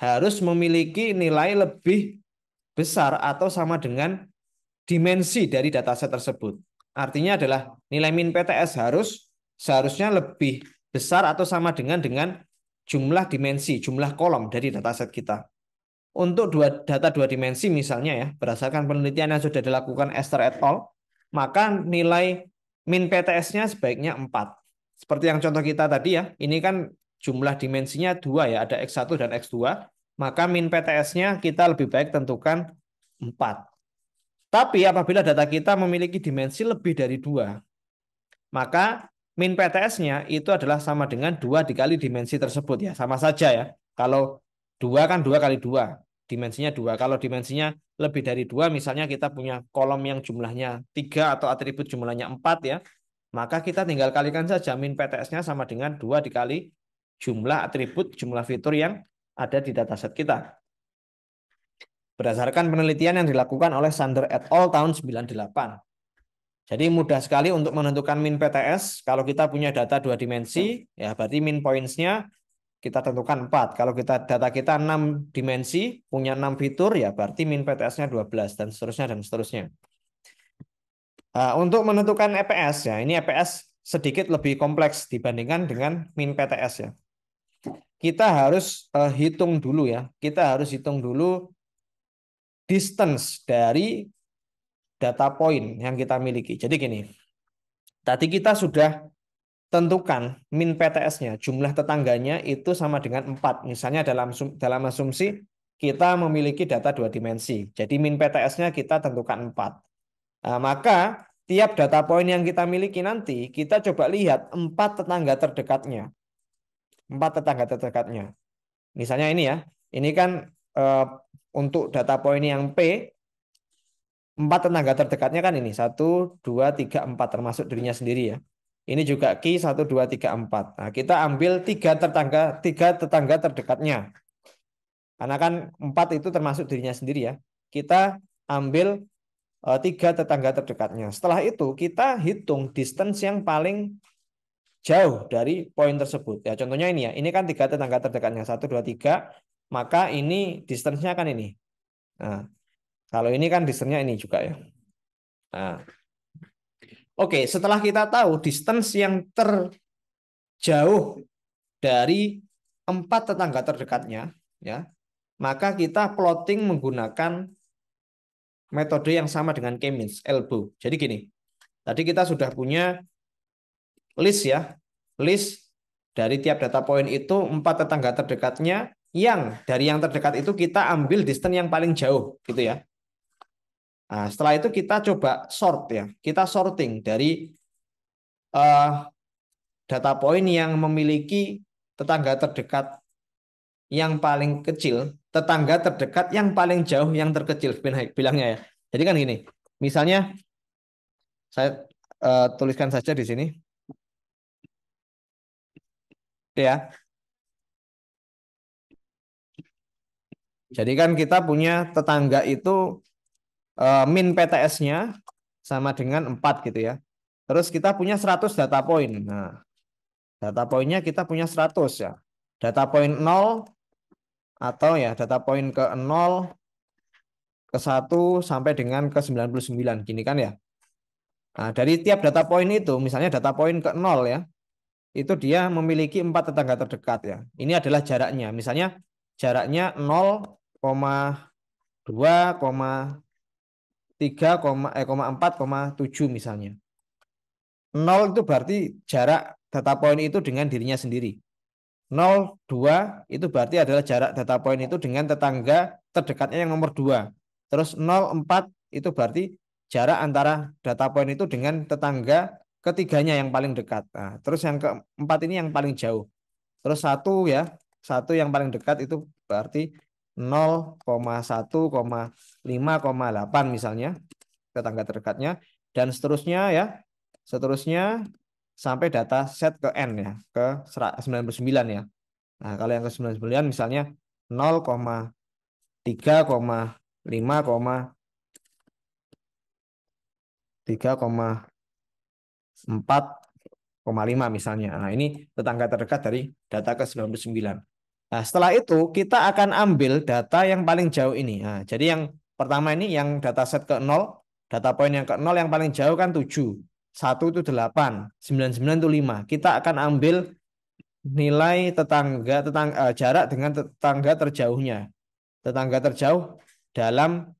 harus memiliki nilai lebih besar atau sama dengan dimensi dari dataset tersebut. Artinya adalah nilai min PTS harus seharusnya lebih besar atau sama dengan dengan jumlah dimensi, jumlah kolom dari dataset kita. Untuk dua data dua dimensi misalnya ya, berdasarkan penelitian yang sudah dilakukan Esther et al, maka nilai min PTS-nya sebaiknya 4. Seperti yang contoh kita tadi ya, ini kan jumlah dimensinya dua ya, ada X1 dan X2, maka min PTS-nya kita lebih baik tentukan 4. Tapi apabila data kita memiliki dimensi lebih dari dua, maka min PTS-nya itu adalah sama dengan dua dikali dimensi tersebut ya, sama saja ya. Kalau Dua kan dua kali dua, dimensinya dua. Kalau dimensinya lebih dari dua, misalnya kita punya kolom yang jumlahnya tiga atau atribut jumlahnya empat ya, maka kita tinggal kalikan saja min PTS-nya sama dengan dua dikali jumlah atribut, jumlah fitur yang ada di dataset kita. Berdasarkan penelitian yang dilakukan oleh Sander et al. tahun 98. Jadi mudah sekali untuk menentukan min PTS. Kalau kita punya data dua dimensi, ya berarti min points-nya kita tentukan 4. Kalau kita data kita 6 dimensi, punya 6 fitur, ya berarti min PTS-nya 12, dan seterusnya, dan seterusnya. Eh, untuk menentukan EPS, ya ini EPS sedikit lebih kompleks dibandingkan dengan min PTS ya. Kita harus eh, hitung dulu ya. Kita harus hitung dulu distance dari data point yang kita miliki. Jadi gini, tadi kita sudah tentukan min PTS-nya, jumlah tetangganya itu sama dengan 4. Misalnya dalam dalam asumsi kita memiliki data dua dimensi. Jadi min PTS-nya kita tentukan 4. Nah, maka tiap data poin yang kita miliki nanti kita coba lihat empat tetangga terdekatnya. Empat tetangga terdekatnya. Misalnya ini ya. Ini kan e, untuk data poin yang P empat tetangga terdekatnya kan ini satu dua tiga empat termasuk dirinya sendiri ya ini juga Ki 1, 2, 3, 4. Nah, kita ambil tiga tetangga, tiga tetangga terdekatnya. Karena kan 4 itu termasuk dirinya sendiri ya. Kita ambil eh, tiga tetangga terdekatnya. Setelah itu kita hitung distance yang paling jauh dari poin tersebut. Ya contohnya ini ya. Ini kan tiga tetangga terdekatnya satu dua tiga. Maka ini distance-nya kan ini. Nah, kalau ini kan distance-nya ini juga ya. Nah, Oke, setelah kita tahu distance yang terjauh dari empat tetangga terdekatnya, ya, maka kita plotting menggunakan metode yang sama dengan K-means, elbow. Jadi gini, tadi kita sudah punya list ya, list dari tiap data point itu empat tetangga terdekatnya yang dari yang terdekat itu kita ambil distance yang paling jauh gitu ya. Nah, setelah itu kita coba sort ya. Kita sorting dari uh, data poin yang memiliki tetangga terdekat yang paling kecil, tetangga terdekat yang paling jauh yang terkecil bilangnya ya. Jadi kan gini, misalnya saya uh, tuliskan saja di sini. ya. Jadi kan kita punya tetangga itu Eh, min PTS-nya sama dengan 4 gitu ya. Terus kita punya 100 data point. Nah, data point-nya kita punya 100 ya. Data point 0 atau ya data point ke 0 ke 1 sampai dengan ke 99 gini kan ya. Nah, dari tiap data point itu misalnya data point ke 0 ya. Itu dia memiliki empat tetangga terdekat ya. Ini adalah jaraknya. Misalnya jaraknya 0,2,3 3, eh, 4,7 misalnya. 0 itu berarti jarak data point itu dengan dirinya sendiri. 0, 2 itu berarti adalah jarak data point itu dengan tetangga terdekatnya yang nomor 2. Terus 0, 4 itu berarti jarak antara data point itu dengan tetangga ketiganya yang paling dekat. Nah, terus yang keempat ini yang paling jauh. Terus satu ya, satu yang paling dekat itu berarti 0,1,5,8 misalnya tetangga terdekatnya dan seterusnya ya seterusnya sampai data set ke n ya ke 99 ya nah kalau yang ke 99 misalnya 0,3,5,3,4,5 misalnya. Nah, ini tetangga terdekat dari data ke 99. Nah, setelah itu kita akan ambil data yang paling jauh ini. Nah, jadi yang pertama ini yang data set ke 0, data poin yang ke 0 yang paling jauh kan 7. 1 itu 8, 99 itu 5. Kita akan ambil nilai tetangga tetang uh, jarak dengan tetangga terjauhnya. Tetangga terjauh dalam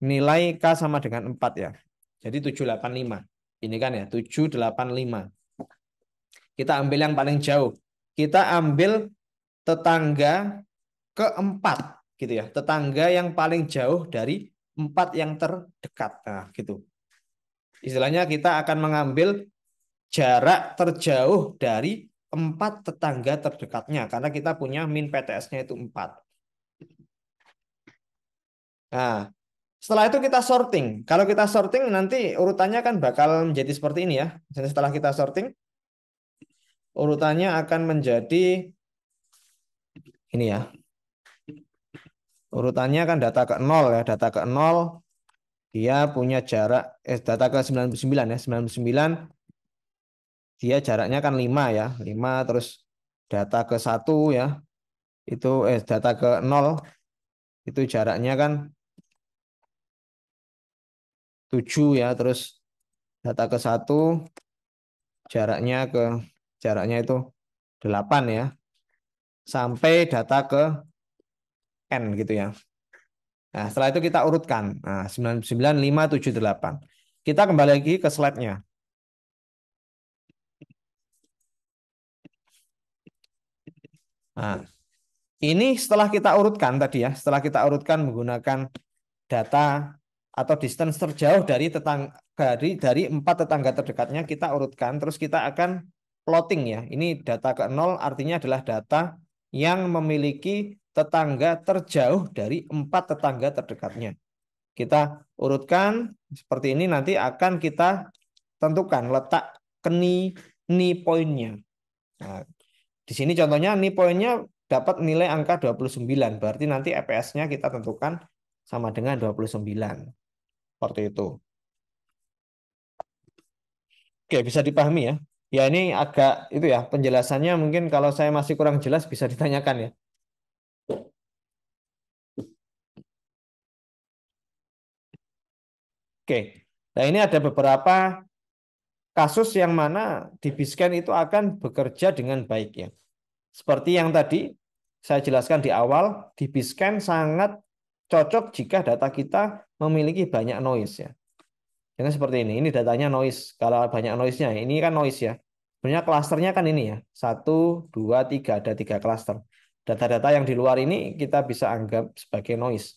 nilai K sama dengan 4 ya. Jadi 785. Ini kan ya, 785. Kita ambil yang paling jauh. Kita ambil tetangga keempat gitu ya tetangga yang paling jauh dari empat yang terdekat nah gitu istilahnya kita akan mengambil jarak terjauh dari empat tetangga terdekatnya karena kita punya min PTS-nya itu empat nah setelah itu kita sorting kalau kita sorting nanti urutannya akan bakal menjadi seperti ini ya setelah kita sorting urutannya akan menjadi ini ya. Urutannya kan data ke 0 ya, data ke 0 dia punya jarak eh data ke 99 ya, 99 dia jaraknya kan 5 ya, 5 terus data ke 1 ya. Itu eh data ke 0 itu jaraknya kan 7 ya, terus data ke 1 jaraknya ke jaraknya itu 8 ya sampai data ke N gitu ya. Nah, setelah itu kita urutkan. Nah, 99578. Kita kembali lagi ke slide-nya. Nah, ini setelah kita urutkan tadi ya, setelah kita urutkan menggunakan data atau distance terjauh dari tetang dari dari empat tetangga terdekatnya kita urutkan terus kita akan plotting ya. Ini data ke nol artinya adalah data yang memiliki tetangga terjauh dari empat tetangga terdekatnya. Kita urutkan seperti ini nanti akan kita tentukan letak keni ni poinnya. Nah, di sini contohnya ni poinnya dapat nilai angka 29. Berarti nanti EPS-nya kita tentukan sama dengan 29. Seperti itu. Oke, bisa dipahami ya. Ya ini agak itu ya penjelasannya mungkin kalau saya masih kurang jelas bisa ditanyakan ya. Oke, nah ini ada beberapa kasus yang mana di Biscan itu akan bekerja dengan baik ya. Seperti yang tadi saya jelaskan di awal, di Biscan sangat cocok jika data kita memiliki banyak noise ya. Ini seperti ini. Ini datanya noise. Kalau banyak noise-nya, ini kan noise ya. Sebenarnya klasternya kan ini ya. Satu, dua, tiga. Ada tiga klaster. Data-data yang di luar ini kita bisa anggap sebagai noise.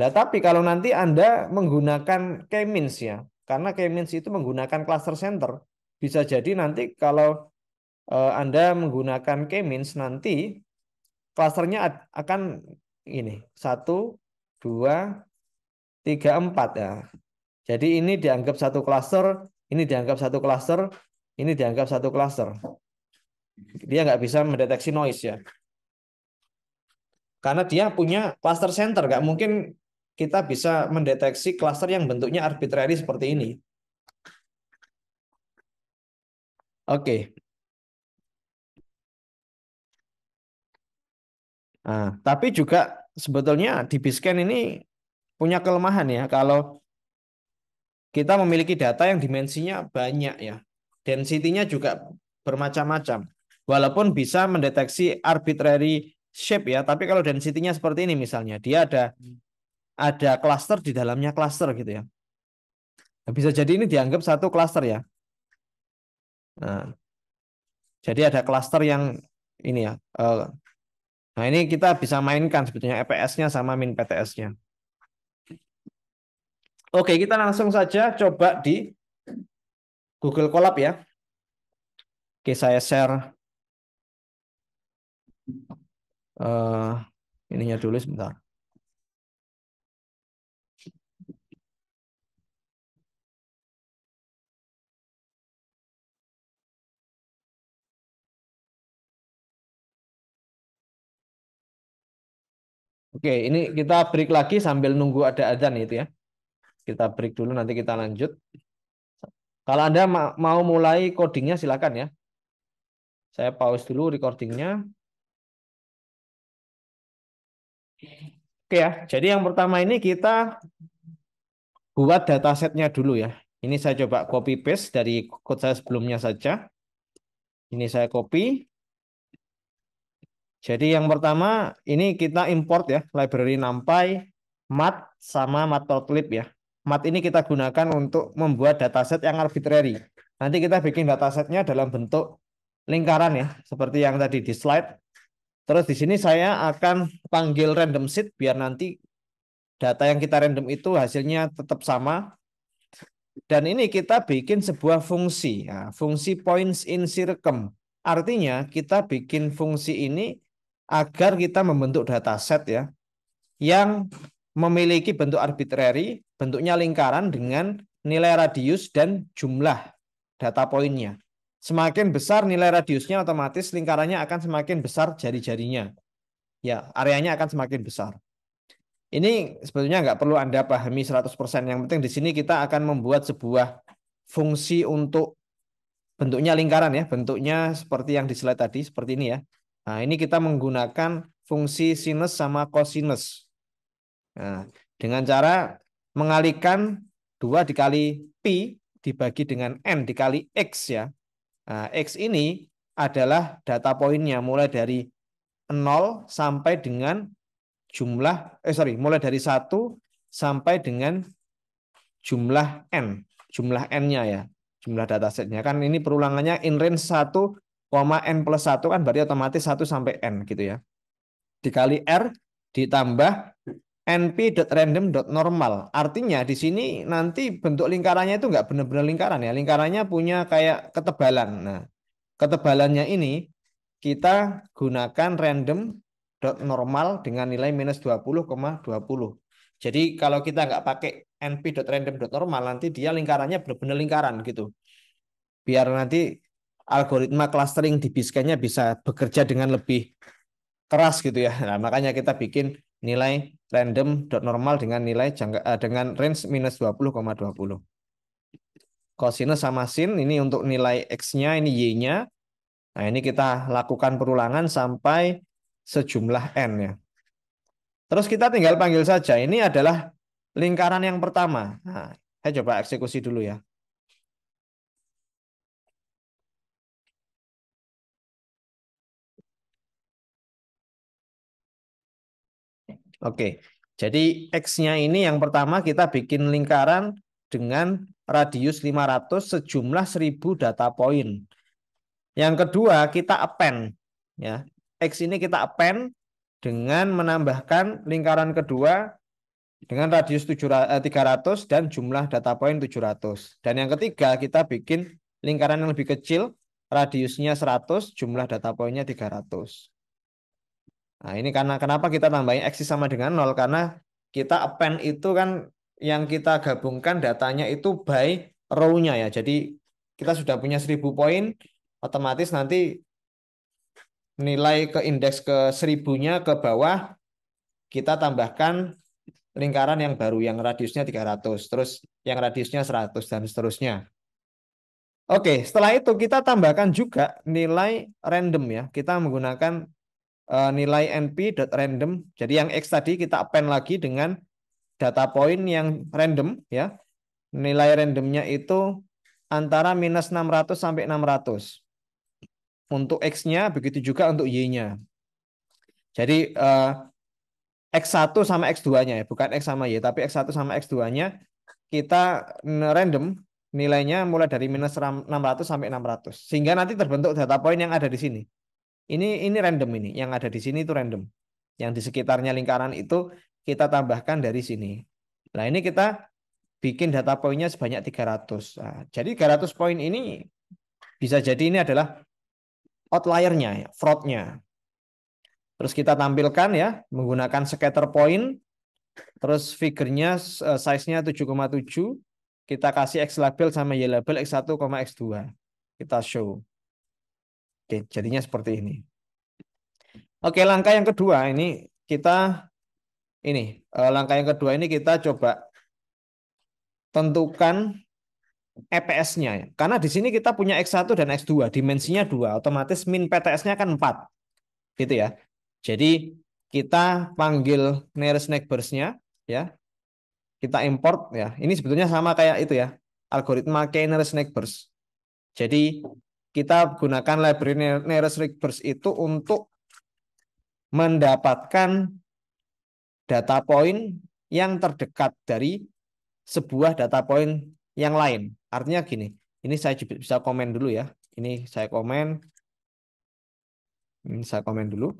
Nah, tapi kalau nanti Anda menggunakan K-means ya, karena K-means itu menggunakan cluster center, bisa jadi nanti kalau eh, Anda menggunakan K-means nanti klasternya akan ini satu, dua, tiga, empat ya. Jadi ini dianggap satu klaster, ini dianggap satu klaster, ini dianggap satu klaster. Dia nggak bisa mendeteksi noise ya. Karena dia punya cluster center, nggak mungkin kita bisa mendeteksi klaster yang bentuknya arbitrary seperti ini. Oke. Nah, tapi juga sebetulnya di Biscan ini punya kelemahan ya. Kalau kita memiliki data yang dimensinya banyak ya. Densitinya juga bermacam-macam. Walaupun bisa mendeteksi arbitrary shape ya, tapi kalau densitinya seperti ini misalnya, dia ada ada cluster di dalamnya cluster gitu ya. Nah, bisa jadi ini dianggap satu cluster ya. Nah, jadi ada cluster yang ini ya. Eh, nah ini kita bisa mainkan sebetulnya EPS-nya sama min PTS-nya. Oke, kita langsung saja coba di Google Colab ya. Oke, saya share uh, ininya dulu sebentar. Oke, ini kita break lagi sambil nunggu ada azan itu ya. Kita break dulu, nanti kita lanjut. Kalau Anda mau mulai codingnya, silakan ya. Saya pause dulu recordingnya. Oke ya, jadi yang pertama ini kita buat datasetnya dulu ya. Ini saya coba copy paste dari code saya sebelumnya saja. Ini saya copy. Jadi yang pertama ini kita import ya library NumPy, mat sama matplotlib ya mat ini kita gunakan untuk membuat dataset yang arbitrary. Nanti kita bikin datasetnya dalam bentuk lingkaran ya, seperti yang tadi di slide. Terus di sini saya akan panggil random seed biar nanti data yang kita random itu hasilnya tetap sama. Dan ini kita bikin sebuah fungsi, ya, fungsi points in circum. Artinya kita bikin fungsi ini agar kita membentuk dataset ya, yang memiliki bentuk arbitrary, bentuknya lingkaran dengan nilai radius dan jumlah data poinnya. Semakin besar nilai radiusnya, otomatis lingkarannya akan semakin besar jari-jarinya. Ya, areanya akan semakin besar. Ini sebetulnya nggak perlu Anda pahami 100%. Yang penting di sini kita akan membuat sebuah fungsi untuk bentuknya lingkaran ya. Bentuknya seperti yang di slide tadi, seperti ini ya. Nah, ini kita menggunakan fungsi sinus sama kosinus. Nah, dengan cara mengalikan 2 dikali Pi dibagi dengan N dikali X ya. Nah, X ini adalah data poinnya mulai dari 0 sampai dengan jumlah, eh sorry, mulai dari 1 sampai dengan jumlah N. Jumlah N-nya ya, jumlah datasetnya. Kan ini perulangannya in range 1, n plus 1 kan berarti otomatis 1 sampai N gitu ya. Dikali R ditambah np.random.normal. Artinya di sini nanti bentuk lingkarannya itu nggak benar-benar lingkaran ya. Lingkarannya punya kayak ketebalan. Nah, ketebalannya ini kita gunakan random.normal dengan nilai minus 20,20. 20. Jadi kalau kita nggak pakai np.random.normal nanti dia lingkarannya benar-benar lingkaran gitu. Biar nanti algoritma clustering di biskanya bisa bekerja dengan lebih keras gitu ya. Nah, makanya kita bikin nilai random dot normal dengan nilai jangka, eh, dengan range minus 20,20. 20. Kosinus sama sin ini untuk nilai x-nya, ini y-nya. Nah ini kita lakukan perulangan sampai sejumlah n ya. Terus kita tinggal panggil saja. Ini adalah lingkaran yang pertama. Nah, saya coba eksekusi dulu ya. Oke. Jadi X-nya ini yang pertama kita bikin lingkaran dengan radius 500 sejumlah 1000 data point. Yang kedua kita append ya. X ini kita append dengan menambahkan lingkaran kedua dengan radius 300 eh, dan jumlah data point 700. Dan yang ketiga kita bikin lingkaran yang lebih kecil, radiusnya 100, jumlah data pointnya 300. Nah, ini karena kenapa kita tambahin X sama dengan 0? Karena kita append itu kan yang kita gabungkan datanya itu by row-nya ya. Jadi kita sudah punya 1000 poin, otomatis nanti nilai ke indeks ke 1000-nya ke bawah kita tambahkan lingkaran yang baru yang radiusnya 300, terus yang radiusnya 100 dan seterusnya. Oke, setelah itu kita tambahkan juga nilai random ya. Kita menggunakan Eh, nilai np random Jadi yang x tadi kita append lagi dengan data point yang random ya. Nilai randomnya itu antara minus 600 sampai 600. Untuk x-nya begitu juga untuk y-nya. Jadi eh, X1 sama X2-nya ya, bukan X sama Y, tapi X1 sama X2-nya kita random nilainya mulai dari minus 600 sampai 600. Sehingga nanti terbentuk data point yang ada di sini. Ini ini random ini, yang ada di sini itu random. Yang di sekitarnya lingkaran itu kita tambahkan dari sini. Nah, ini kita bikin data poinnya sebanyak 300. Nah, jadi 300 poin ini bisa jadi ini adalah outliernya, fraudnya. Terus kita tampilkan ya menggunakan scatter point. Terus figurnya eh, size-nya 7,7. Kita kasih X label sama Y label X1, X2. Kita show. Oke, jadinya seperti ini. Oke, langkah yang kedua ini kita ini eh, langkah yang kedua ini kita coba tentukan EPS-nya. Ya. Karena di sini kita punya X1 dan X2, dimensinya 2, otomatis min PTS-nya kan 4. Gitu ya. Jadi kita panggil nearest neighbors-nya ya. Kita import ya. Ini sebetulnya sama kayak itu ya, algoritma k nearest neighbors. Jadi kita gunakan library nearest neighbors itu untuk mendapatkan data point yang terdekat dari sebuah data point yang lain. Artinya gini, ini saya bisa komen dulu ya. Ini saya komen. Ini saya komen dulu.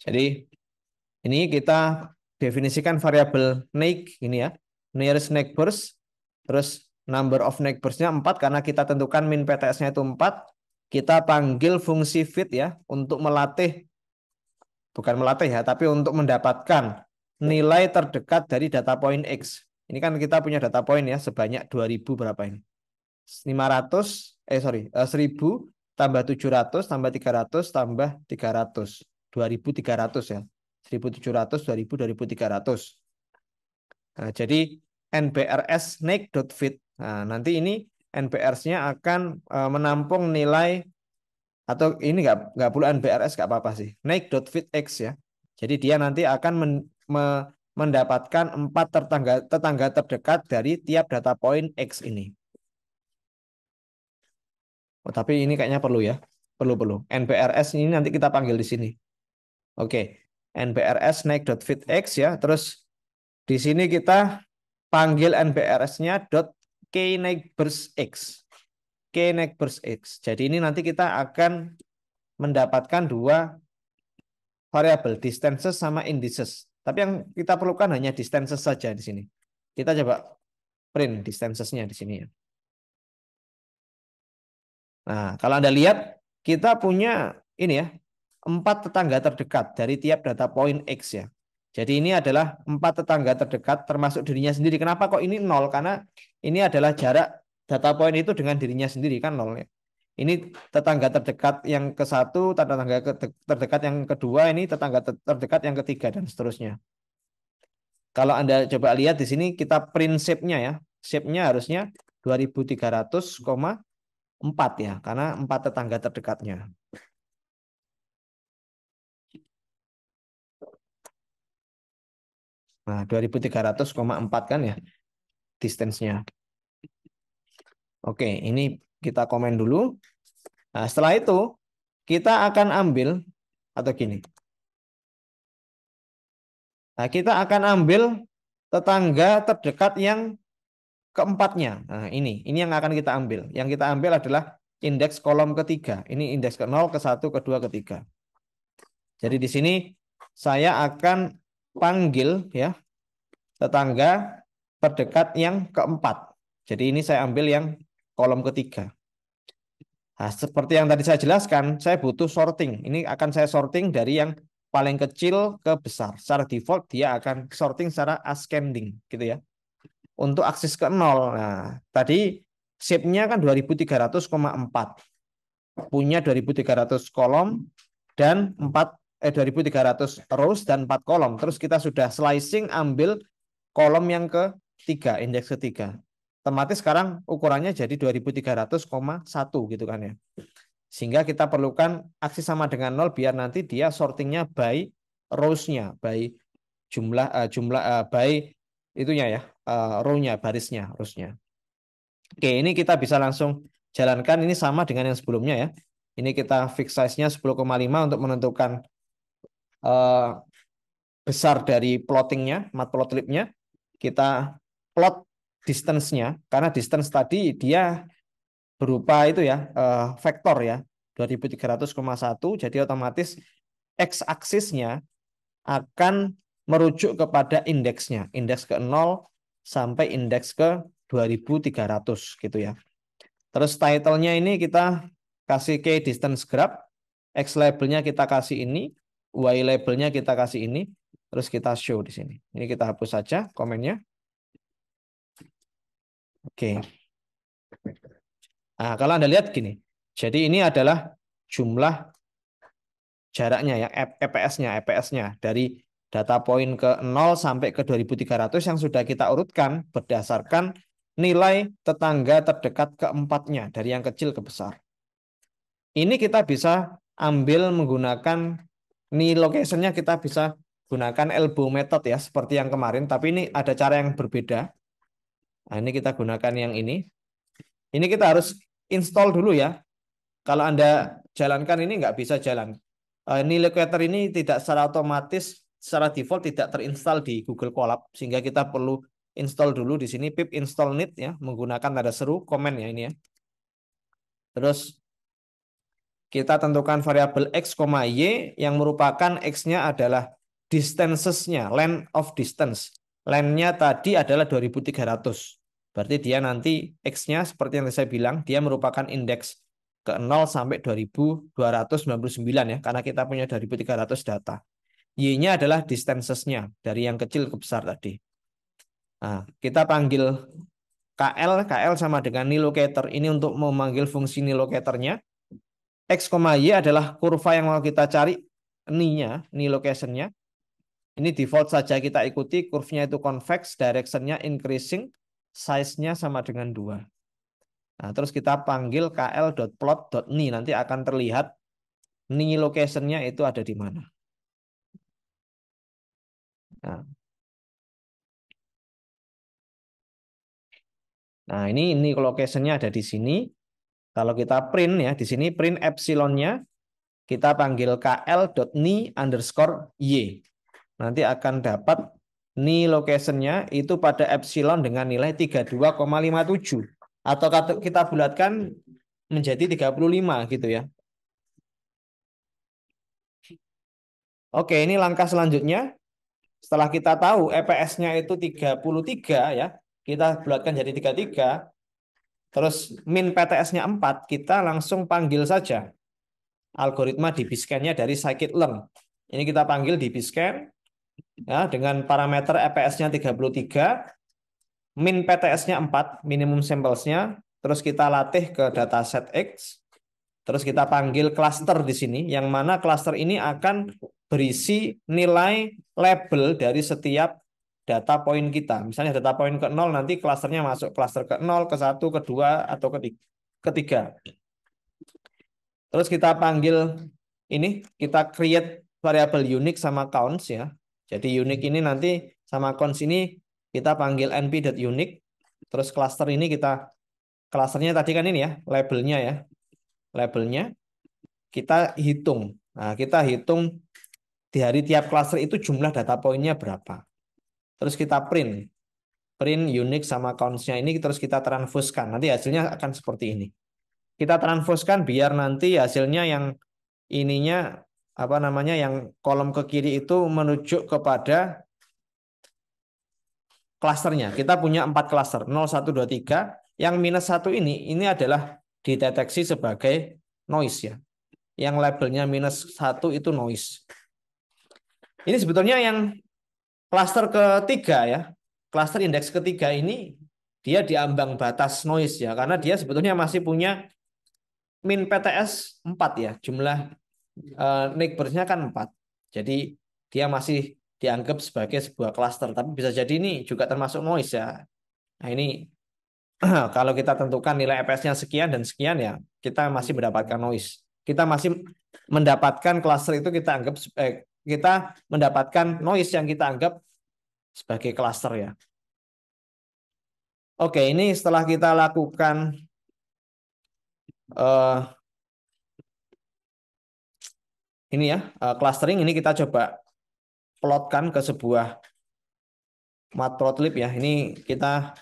Jadi ini kita definisikan variabel naik, ini ya. Nearest neighbors terus number of neighbors-nya 4 karena kita tentukan min PTS-nya itu 4. Kita panggil fungsi fit ya untuk melatih bukan melatih ya, tapi untuk mendapatkan nilai terdekat dari data point X. Ini kan kita punya data point ya sebanyak 2000 berapa ini? 500 eh sorry, 1000 eh, tambah 700 tambah 300 tambah 300. 2300 ya. 1700 2000 2300. Nah, jadi NBRS snake.fit Nah, nanti ini nprs nya akan eh, menampung nilai atau ini nggak nggak perlu NPRS nggak apa-apa sih. naik dot fit x ya. Jadi dia nanti akan men, me, mendapatkan empat tetangga tetangga terdekat dari tiap data point x ini. Oh, tapi ini kayaknya perlu ya. Perlu perlu. NPRS ini nanti kita panggil di sini. Oke. naik dot fit x ya. Terus di sini kita panggil nprs nya dot K neighbors X. K neighbors X. Jadi ini nanti kita akan mendapatkan dua variabel distances sama indices. Tapi yang kita perlukan hanya distances saja di sini. Kita coba print distancesnya di sini ya. Nah, kalau Anda lihat kita punya ini ya, empat tetangga terdekat dari tiap data point X ya. Jadi ini adalah empat tetangga terdekat termasuk dirinya sendiri. Kenapa kok ini nol? Karena ini adalah jarak data poin itu dengan dirinya sendiri kan nol ya? Ini tetangga terdekat yang ke satu, tetangga terdekat yang kedua, ini tetangga terdekat yang ketiga dan seterusnya. Kalau Anda coba lihat di sini kita prinsipnya ya. Shape-nya harusnya 2300,4 ya karena empat tetangga terdekatnya. Nah, 2300,4 kan ya distance-nya. Oke, ini kita komen dulu. Nah, setelah itu kita akan ambil atau gini. Nah, kita akan ambil tetangga terdekat yang keempatnya. Nah, ini ini yang akan kita ambil. Yang kita ambil adalah indeks kolom ketiga. Ini indeks ke 0, ke 1, ke 2, ke 3. Jadi di sini saya akan panggil ya tetangga terdekat yang keempat. Jadi ini saya ambil yang kolom ketiga. Nah, seperti yang tadi saya jelaskan, saya butuh sorting. Ini akan saya sorting dari yang paling kecil ke besar. Secara default dia akan sorting secara ascending gitu ya. Untuk akses ke nol. Nah, tadi shape-nya kan 2300,4. Punya 2300 kolom dan 4 eh 2300 rows dan 4 kolom. Terus kita sudah slicing ambil kolom yang ke ketiga, indeks ketiga. Otomatis sekarang ukurannya jadi 2300,1 gitu kan ya. Sehingga kita perlukan aksi sama dengan 0 biar nanti dia sortingnya by rows-nya, by jumlah uh, jumlah uh, by itunya ya, uh, row-nya, barisnya, rows-nya. Oke, ini kita bisa langsung jalankan ini sama dengan yang sebelumnya ya. Ini kita fix size-nya 10,5 untuk menentukan Eh, besar dari plottingnya, matplotlibnya, kita plot distance-nya karena distance tadi dia berupa itu ya eh, vektor ya 2300,1 jadi otomatis x aksisnya akan merujuk kepada indeksnya indeks ke 0 sampai indeks ke 2300 gitu ya terus title-nya ini kita kasih k distance graph x labelnya kita kasih ini y labelnya kita kasih ini, terus kita show di sini. Ini kita hapus saja komennya. Oke. Nah, kalau Anda lihat gini. Jadi ini adalah jumlah jaraknya ya, EPS-nya, EPS-nya dari data point ke 0 sampai ke 2300 yang sudah kita urutkan berdasarkan nilai tetangga terdekat keempatnya dari yang kecil ke besar. Ini kita bisa ambil menggunakan ini locationnya kita bisa gunakan elbow method ya, seperti yang kemarin. Tapi ini ada cara yang berbeda. Nah, ini kita gunakan yang ini. Ini kita harus install dulu ya. Kalau Anda jalankan ini nggak bisa jalan. Eh, ini locator ini tidak secara otomatis, secara default tidak terinstall di Google Colab. Sehingga kita perlu install dulu di sini pip install nit ya, menggunakan tanda seru, komen ya ini ya. Terus kita tentukan variabel x, y yang merupakan x-nya adalah distances-nya, length of distance. Length-nya tadi adalah 2300. Berarti dia nanti x-nya seperti yang saya bilang, dia merupakan indeks ke 0 sampai 2299 ya, karena kita punya 2300 data. Y-nya adalah distances-nya dari yang kecil ke besar tadi. Nah, kita panggil KL, KL sama dengan nilocator ini untuk memanggil fungsi nilocator-nya X, Y adalah kurva yang mau kita cari ni-nya, ninya, ni location nya Ini default saja kita ikuti, kurvnya itu convex, direction-nya increasing, size-nya sama dengan 2. Nah, terus kita panggil kl.plot.ni, nanti akan terlihat ni location-nya itu ada di mana. Nah, Nah, ini ini location-nya ada di sini. Kalau kita print ya, di sini print epsilonnya kita panggil kl.ni underscore y. Nanti akan dapat ni locationnya itu pada epsilon dengan nilai 32,57 atau kita bulatkan menjadi 35 gitu ya. Oke, ini langkah selanjutnya. Setelah kita tahu EPS-nya itu 33 ya, kita bulatkan jadi 33, terus min PTS-nya 4, kita langsung panggil saja algoritma di nya dari scikit-learn. Ini kita panggil scan ya, dengan parameter EPS-nya 33, min PTS-nya 4, minimum samples-nya, terus kita latih ke dataset X, terus kita panggil cluster di sini, yang mana cluster ini akan berisi nilai label dari setiap data poin kita. Misalnya data poin ke 0 nanti klasternya masuk klaster ke 0, ke 1, ke 2 atau ke 3. Terus kita panggil ini kita create variabel unique sama counts ya. Jadi unique ini nanti sama counts ini kita panggil np.unique. Terus cluster ini kita klasternya tadi kan ini ya, labelnya ya. Labelnya kita hitung. Nah, kita hitung di hari tiap cluster itu jumlah data poinnya berapa terus kita print print unique sama counts ini terus kita transfuskan. Nanti hasilnya akan seperti ini. Kita transfuskan biar nanti hasilnya yang ininya apa namanya yang kolom ke kiri itu menuju kepada klasternya. Kita punya empat klaster 0, 1, 2, 3. Yang minus satu ini ini adalah dideteksi sebagai noise ya. Yang labelnya minus satu itu noise. Ini sebetulnya yang Klaster ketiga ya, klaster indeks ketiga ini dia di ambang batas noise ya, karena dia sebetulnya masih punya min PTS 4 ya, jumlah uh, neighbors-nya kan 4. Jadi dia masih dianggap sebagai sebuah klaster, tapi bisa jadi ini juga termasuk noise ya. Nah ini kalau kita tentukan nilai EPS-nya sekian dan sekian ya, kita masih mendapatkan noise. Kita masih mendapatkan klaster itu kita anggap eh, kita mendapatkan noise yang kita anggap sebagai cluster ya. Oke, ini setelah kita lakukan uh, ini ya, uh, clustering ini kita coba plotkan ke sebuah matplotlib ya. Ini kita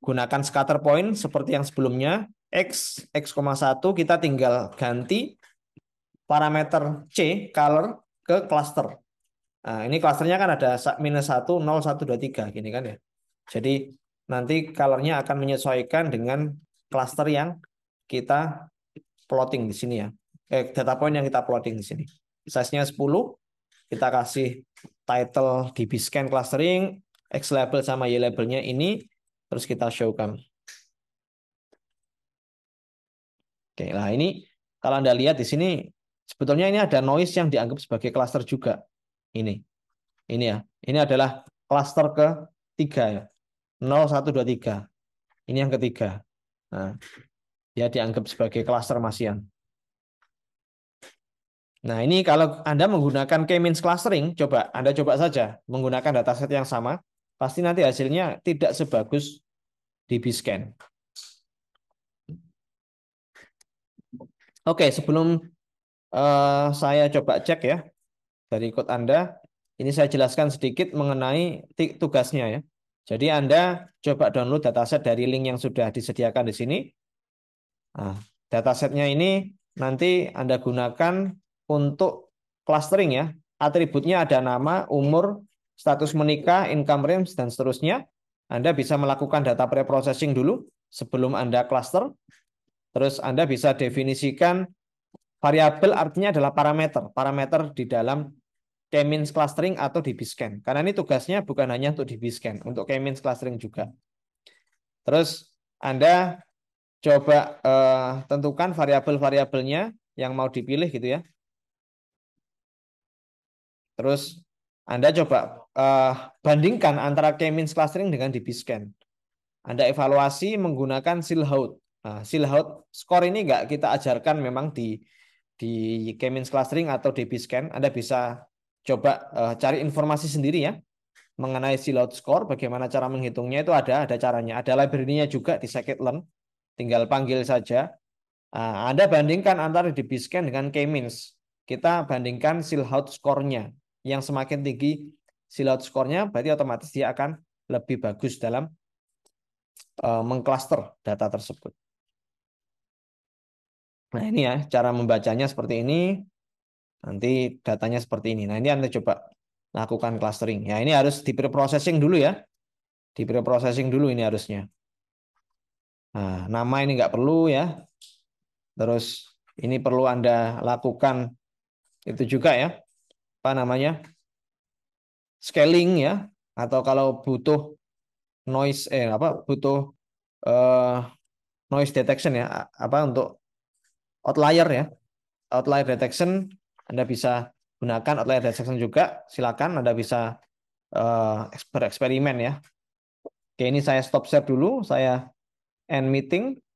gunakan scatter point seperti yang sebelumnya. X, X,1 kita tinggal ganti parameter C, color, ke cluster. Nah, ini klasternya kan ada minus 1, 0, 1, 2, 3. Gini kan ya. Jadi nanti colornya akan menyesuaikan dengan cluster yang kita plotting di sini ya. Eh, data point yang kita plotting di sini. Size-nya 10. Kita kasih title DB scan clustering, X label sama Y labelnya ini. Terus kita showkan. Oke, nah ini kalau Anda lihat di sini Sebetulnya ini ada noise yang dianggap sebagai cluster juga. Ini. Ini ya. Ini adalah cluster ke ketiga ya. 0123. Ini yang ketiga. Nah, dia dianggap sebagai cluster masian. Nah, ini kalau Anda menggunakan K-means clustering, coba Anda coba saja menggunakan dataset yang sama, pasti nanti hasilnya tidak sebagus DB-scan. Oke, sebelum uh, saya coba cek ya dari ikut Anda. Ini saya jelaskan sedikit mengenai tugasnya ya. Jadi Anda coba download dataset dari link yang sudah disediakan di sini. Nah, datasetnya ini nanti Anda gunakan untuk clustering ya. Atributnya ada nama, umur, status menikah, income range, dan seterusnya. Anda bisa melakukan data preprocessing dulu sebelum Anda cluster. Terus Anda bisa definisikan Variabel artinya adalah parameter, parameter di dalam K-means clustering atau di Biscan. Karena ini tugasnya bukan hanya untuk di Biscan, untuk K-means clustering juga. Terus Anda coba uh, tentukan variabel-variabelnya yang mau dipilih gitu ya. Terus Anda coba uh, bandingkan antara K-means clustering dengan di Biscan. Anda evaluasi menggunakan Silhouette. Nah, Silhouette score ini enggak kita ajarkan memang di di Kemin Clustering atau DB-Scan, Anda bisa coba uh, cari informasi sendiri ya mengenai silout score, bagaimana cara menghitungnya itu ada, ada caranya. Ada library-nya juga di scikit-learn, tinggal panggil saja. Uh, Anda bandingkan antara DB-Scan dengan k Kita bandingkan silhouette score-nya. Yang semakin tinggi silhouette score-nya, berarti otomatis dia akan lebih bagus dalam uh, mengcluster data tersebut. Nah ini ya cara membacanya seperti ini. Nanti datanya seperti ini. Nah ini Anda coba lakukan clustering. Ya ini harus di preprocessing dulu ya. Di preprocessing dulu ini harusnya. Nah, nama ini nggak perlu ya. Terus ini perlu Anda lakukan itu juga ya. Apa namanya? Scaling ya atau kalau butuh noise eh apa butuh uh, noise detection ya apa untuk outlier ya. Outlier detection Anda bisa gunakan outlier detection juga. Silakan Anda bisa uh, eh, bereksperimen ya. Oke, ini saya stop share dulu, saya end meeting.